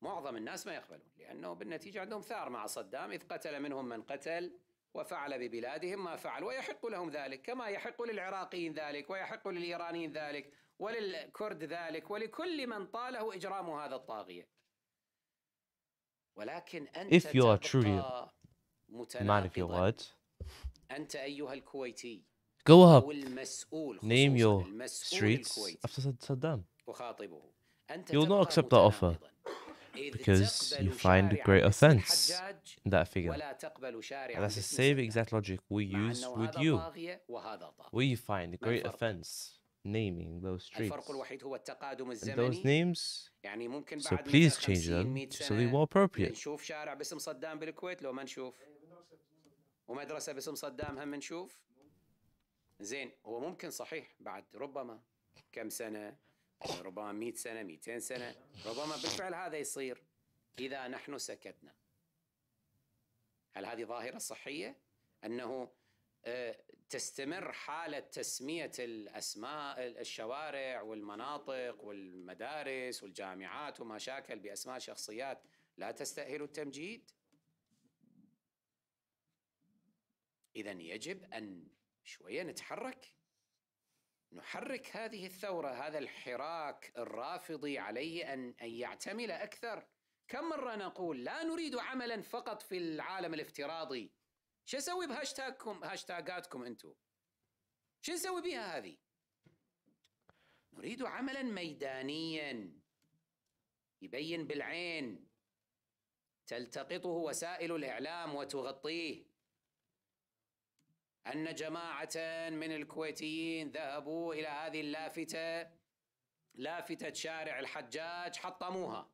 معظم الناس ما يقبلون لأنه بالنتيجة عندهم ثار مع صدام إذ قتل منهم من قتل وفعل ببلادهم ما فعل ويحق لهم ذلك كما يحق للعراقيين ذلك ويحق للإيرانيين ذلك وللكرد ذلك ولكل من طاله إجرام هذا الطاغية If you are truly a man of your word, go up, name your streets after Saddam. You will not accept that offer because you find great offense in that figure. And that's the same exact logic we use with you. We find great offense naming those streets. الفرق الوحيد هو التقادم الزمني. And those names. يعني ممكن بعد so please change them so they're more appropriate. نشوف شارع باسم صدام بالكويت لو ما نشوف. ومدرسة باسم صدام هم نشوف. زين هو ممكن صحيح بعد ربما كم سنة ربما 100 سنة 200 سنة ربما بالفعل هذا يصير إذا نحن سكتنا. هل هذه ظاهرة صحية؟ أنه آه، تستمر حالة تسمية الأسماء الشوارع والمناطق والمدارس والجامعات وما شاكل بأسماء شخصيات لا تستأهل التمجيد إذا يجب أن شوية نتحرك نحرك هذه الثورة هذا الحراك الرافضي عليه أن, أن يعتمل أكثر كم مرة نقول لا نريد عملا فقط في العالم الافتراضي شو اسوي بهاشتاجكم هاشتاجاتكم انتم؟ شو نسوي بها هذه؟ نريد عملا ميدانيا يبين بالعين تلتقطه وسائل الاعلام وتغطيه ان جماعه من الكويتيين ذهبوا الى هذه اللافته لافته شارع الحجاج حطموها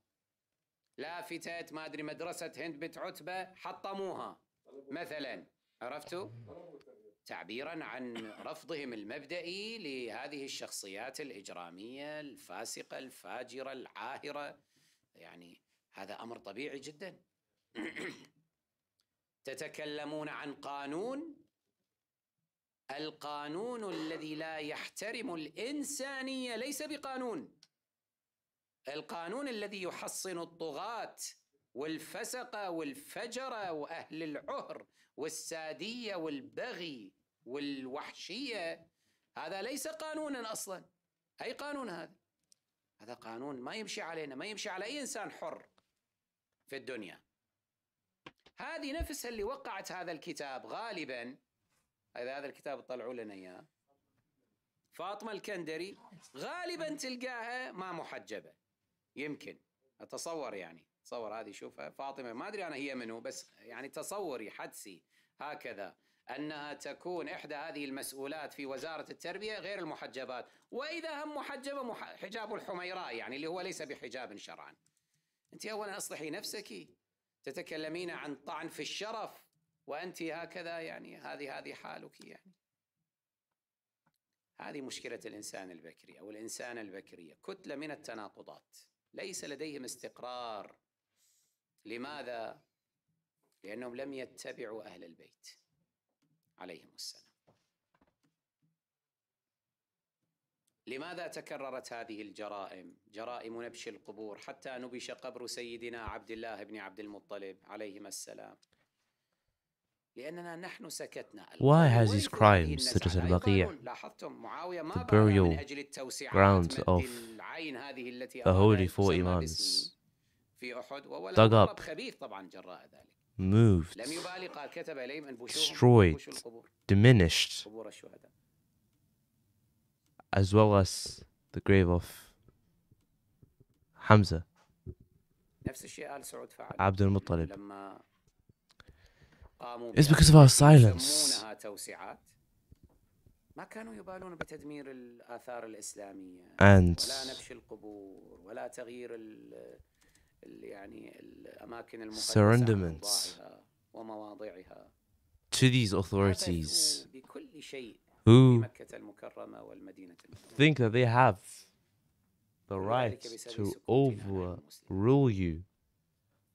لافته ما ادري مدرسه هند بنت عتبه حطموها مثلا عرفتوا تعبيرا عن رفضهم المبدئي لهذه الشخصيات الإجرامية الفاسقة الفاجرة العاهرة يعني هذا أمر طبيعي جدا [CLEARS THROAT] تتكلمون عن قانون القانون الذي لا يحترم الإنسانية ليس بقانون القانون الذي يحصن الطغاة والفسقة والفجرة وأهل العهر والسادية والبغي والوحشية هذا ليس قانونا أصلا أي قانون هذا هذا قانون ما يمشي علينا ما يمشي على أي إنسان حر في الدنيا هذه نفسها اللي وقعت هذا الكتاب غالبا هذا هذا الكتاب طلعوا لنا اياه فاطمه الكندري غالبا تلقاها ما محجبه يمكن اتصور يعني تصور هذه شوفها فاطمه ما ادري انا هي منو بس يعني تصوري حدسي هكذا انها تكون احدى هذه المسؤولات في وزاره التربيه غير المحجبات، واذا هم محجبه مح... حجاب الحميراء يعني اللي هو ليس بحجاب شرعا. انت اولا اصلحي نفسك تتكلمين عن طعن في الشرف وانت هكذا يعني هذه هذه حالك يعني. هذه مشكله الانسان البكري او الانسانه البكريه، كتله من التناقضات، ليس لديهم استقرار لماذا؟ لأنهم لم يتبعوا أهل البيت عليهم السلام لماذا تكررت هذه الجرائم جرائم نبش القبور حتى نبش قبر سيدنا عبد الله بن عبد المطلب عليهما السلام لأننا نحن سكتنا Why has these crimes such as al the burial grounds of the holy four imams dug up, moved, destroyed, diminished, as well as the grave of Hamza. Abdul Muttalib. It's because of our silence. And surrenderments to these authorities who think that they have the right to overrule you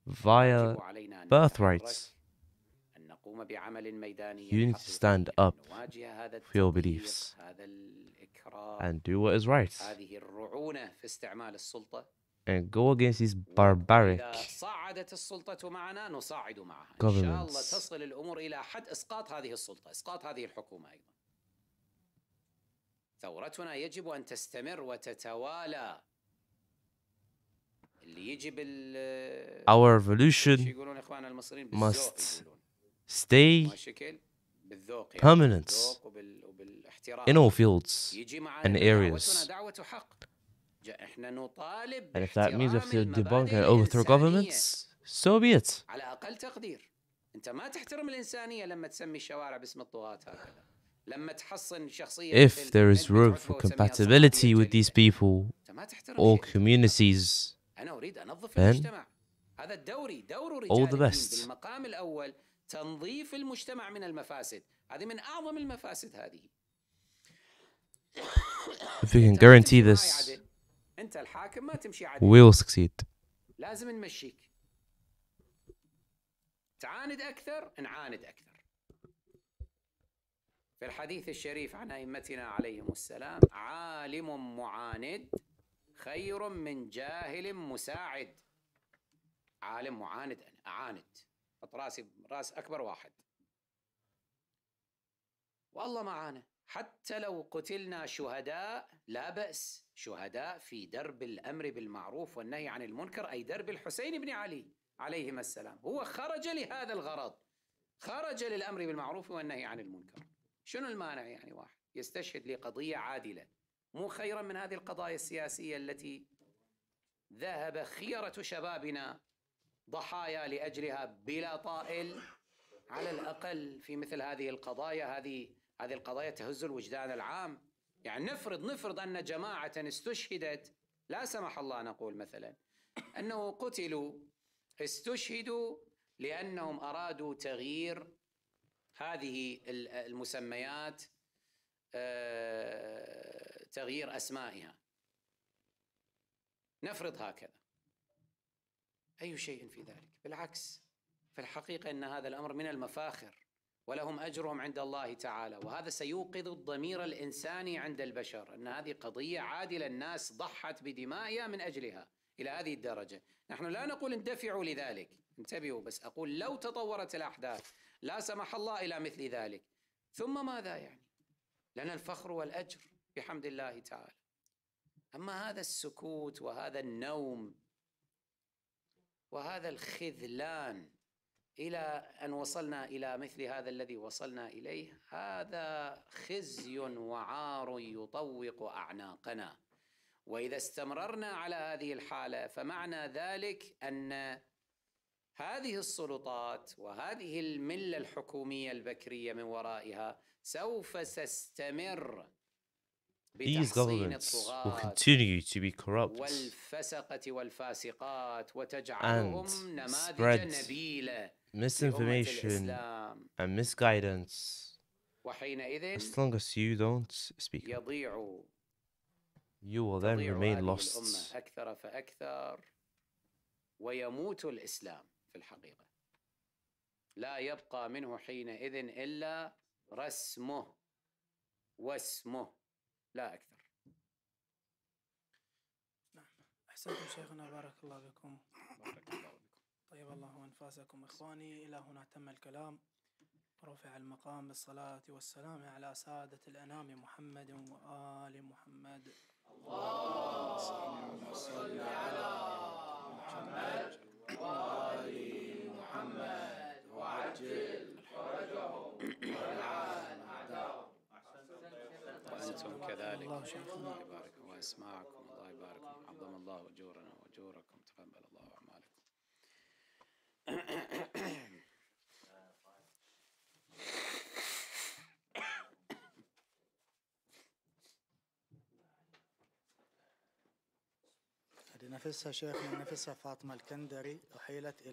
via birthrights. You need to stand up for your beliefs and do what is right and go against these barbaric governments. ثورتنا يجب أن تستمر وتتوالى Our revolution must stay permanent in all fields and areas. And if that means we have to debunk and overthrow governments, so be it. If there is room for compatibility with these people or communities, then all the best. تنظيف المجتمع من المفاسد هذه من أعظم المفاسد هذه If we can guarantee this انت الحاكم ما تمشي عدل ويل سكسيد لازم نمشيك تعاند اكثر نعاند اكثر في الحديث الشريف عن ائمتنا عليهم السلام عالم معاند خير من جاهل مساعد عالم معاند انا اعاند حط راسي راس اكبر واحد والله معانا حتى لو قتلنا شهداء لا بأس شهداء في درب الأمر بالمعروف والنهي عن المنكر أي درب الحسين بن علي عليهما السلام هو خرج لهذا الغرض خرج للأمر بالمعروف والنهي عن المنكر شنو المانع يعني واحد يستشهد لقضية عادلة مو خيرا من هذه القضايا السياسية التي ذهب خيرة شبابنا ضحايا لأجلها بلا طائل على الأقل في مثل هذه القضايا هذه هذه القضايا تهز الوجدان العام يعني نفرض نفرض أن جماعة استشهدت لا سمح الله نقول مثلا أنه قتلوا استشهدوا لأنهم أرادوا تغيير هذه المسميات آه، تغيير أسمائها نفرض هكذا أي شيء في ذلك بالعكس في الحقيقة أن هذا الأمر من المفاخر ولهم اجرهم عند الله تعالى وهذا سيوقظ الضمير الانساني عند البشر ان هذه قضيه عادله الناس ضحت بدمائها من اجلها الى هذه الدرجه نحن لا نقول اندفعوا لذلك انتبهوا بس اقول لو تطورت الاحداث لا سمح الله الى مثل ذلك ثم ماذا يعني لنا الفخر والاجر بحمد الله تعالى اما هذا السكوت وهذا النوم وهذا الخذلان الى ان وصلنا الى مثل هذا الذي وصلنا اليه هذا خزي وعار يطوق اعناقنا واذا استمررنا على هذه الحاله فمعنى ذلك ان هذه السلطات وهذه المله الحكوميه البكريه من ورائها سوف تستمر These governments will continue to be corrupt and spread misinformation and misguidance as long as you don't speak You will then remain lost. ويموت الإسلام في الحقيقة لا يبقى منه حينئذ إلا رسمه واسمه لا أكثر نعم أحسنتم شيخنا بارك الله بكم بارك الله بكم طيب الله أنفاسكم إخواني إلى هنا تم الكلام رفع المقام بالصلاة والسلام على سادة الأنام محمد وآل محمد اللهم صل على محمد وآل محمد وعجل فرجهم والعافية أنتم كذلك الله يبارك ويسمعكم الله يبارك عظم الله أجورنا وأجوركم تقبل الله أعمالكم هذه [COUGHS] نفسها شيخنا نفسها فاطمة الكندري أحيلت إلى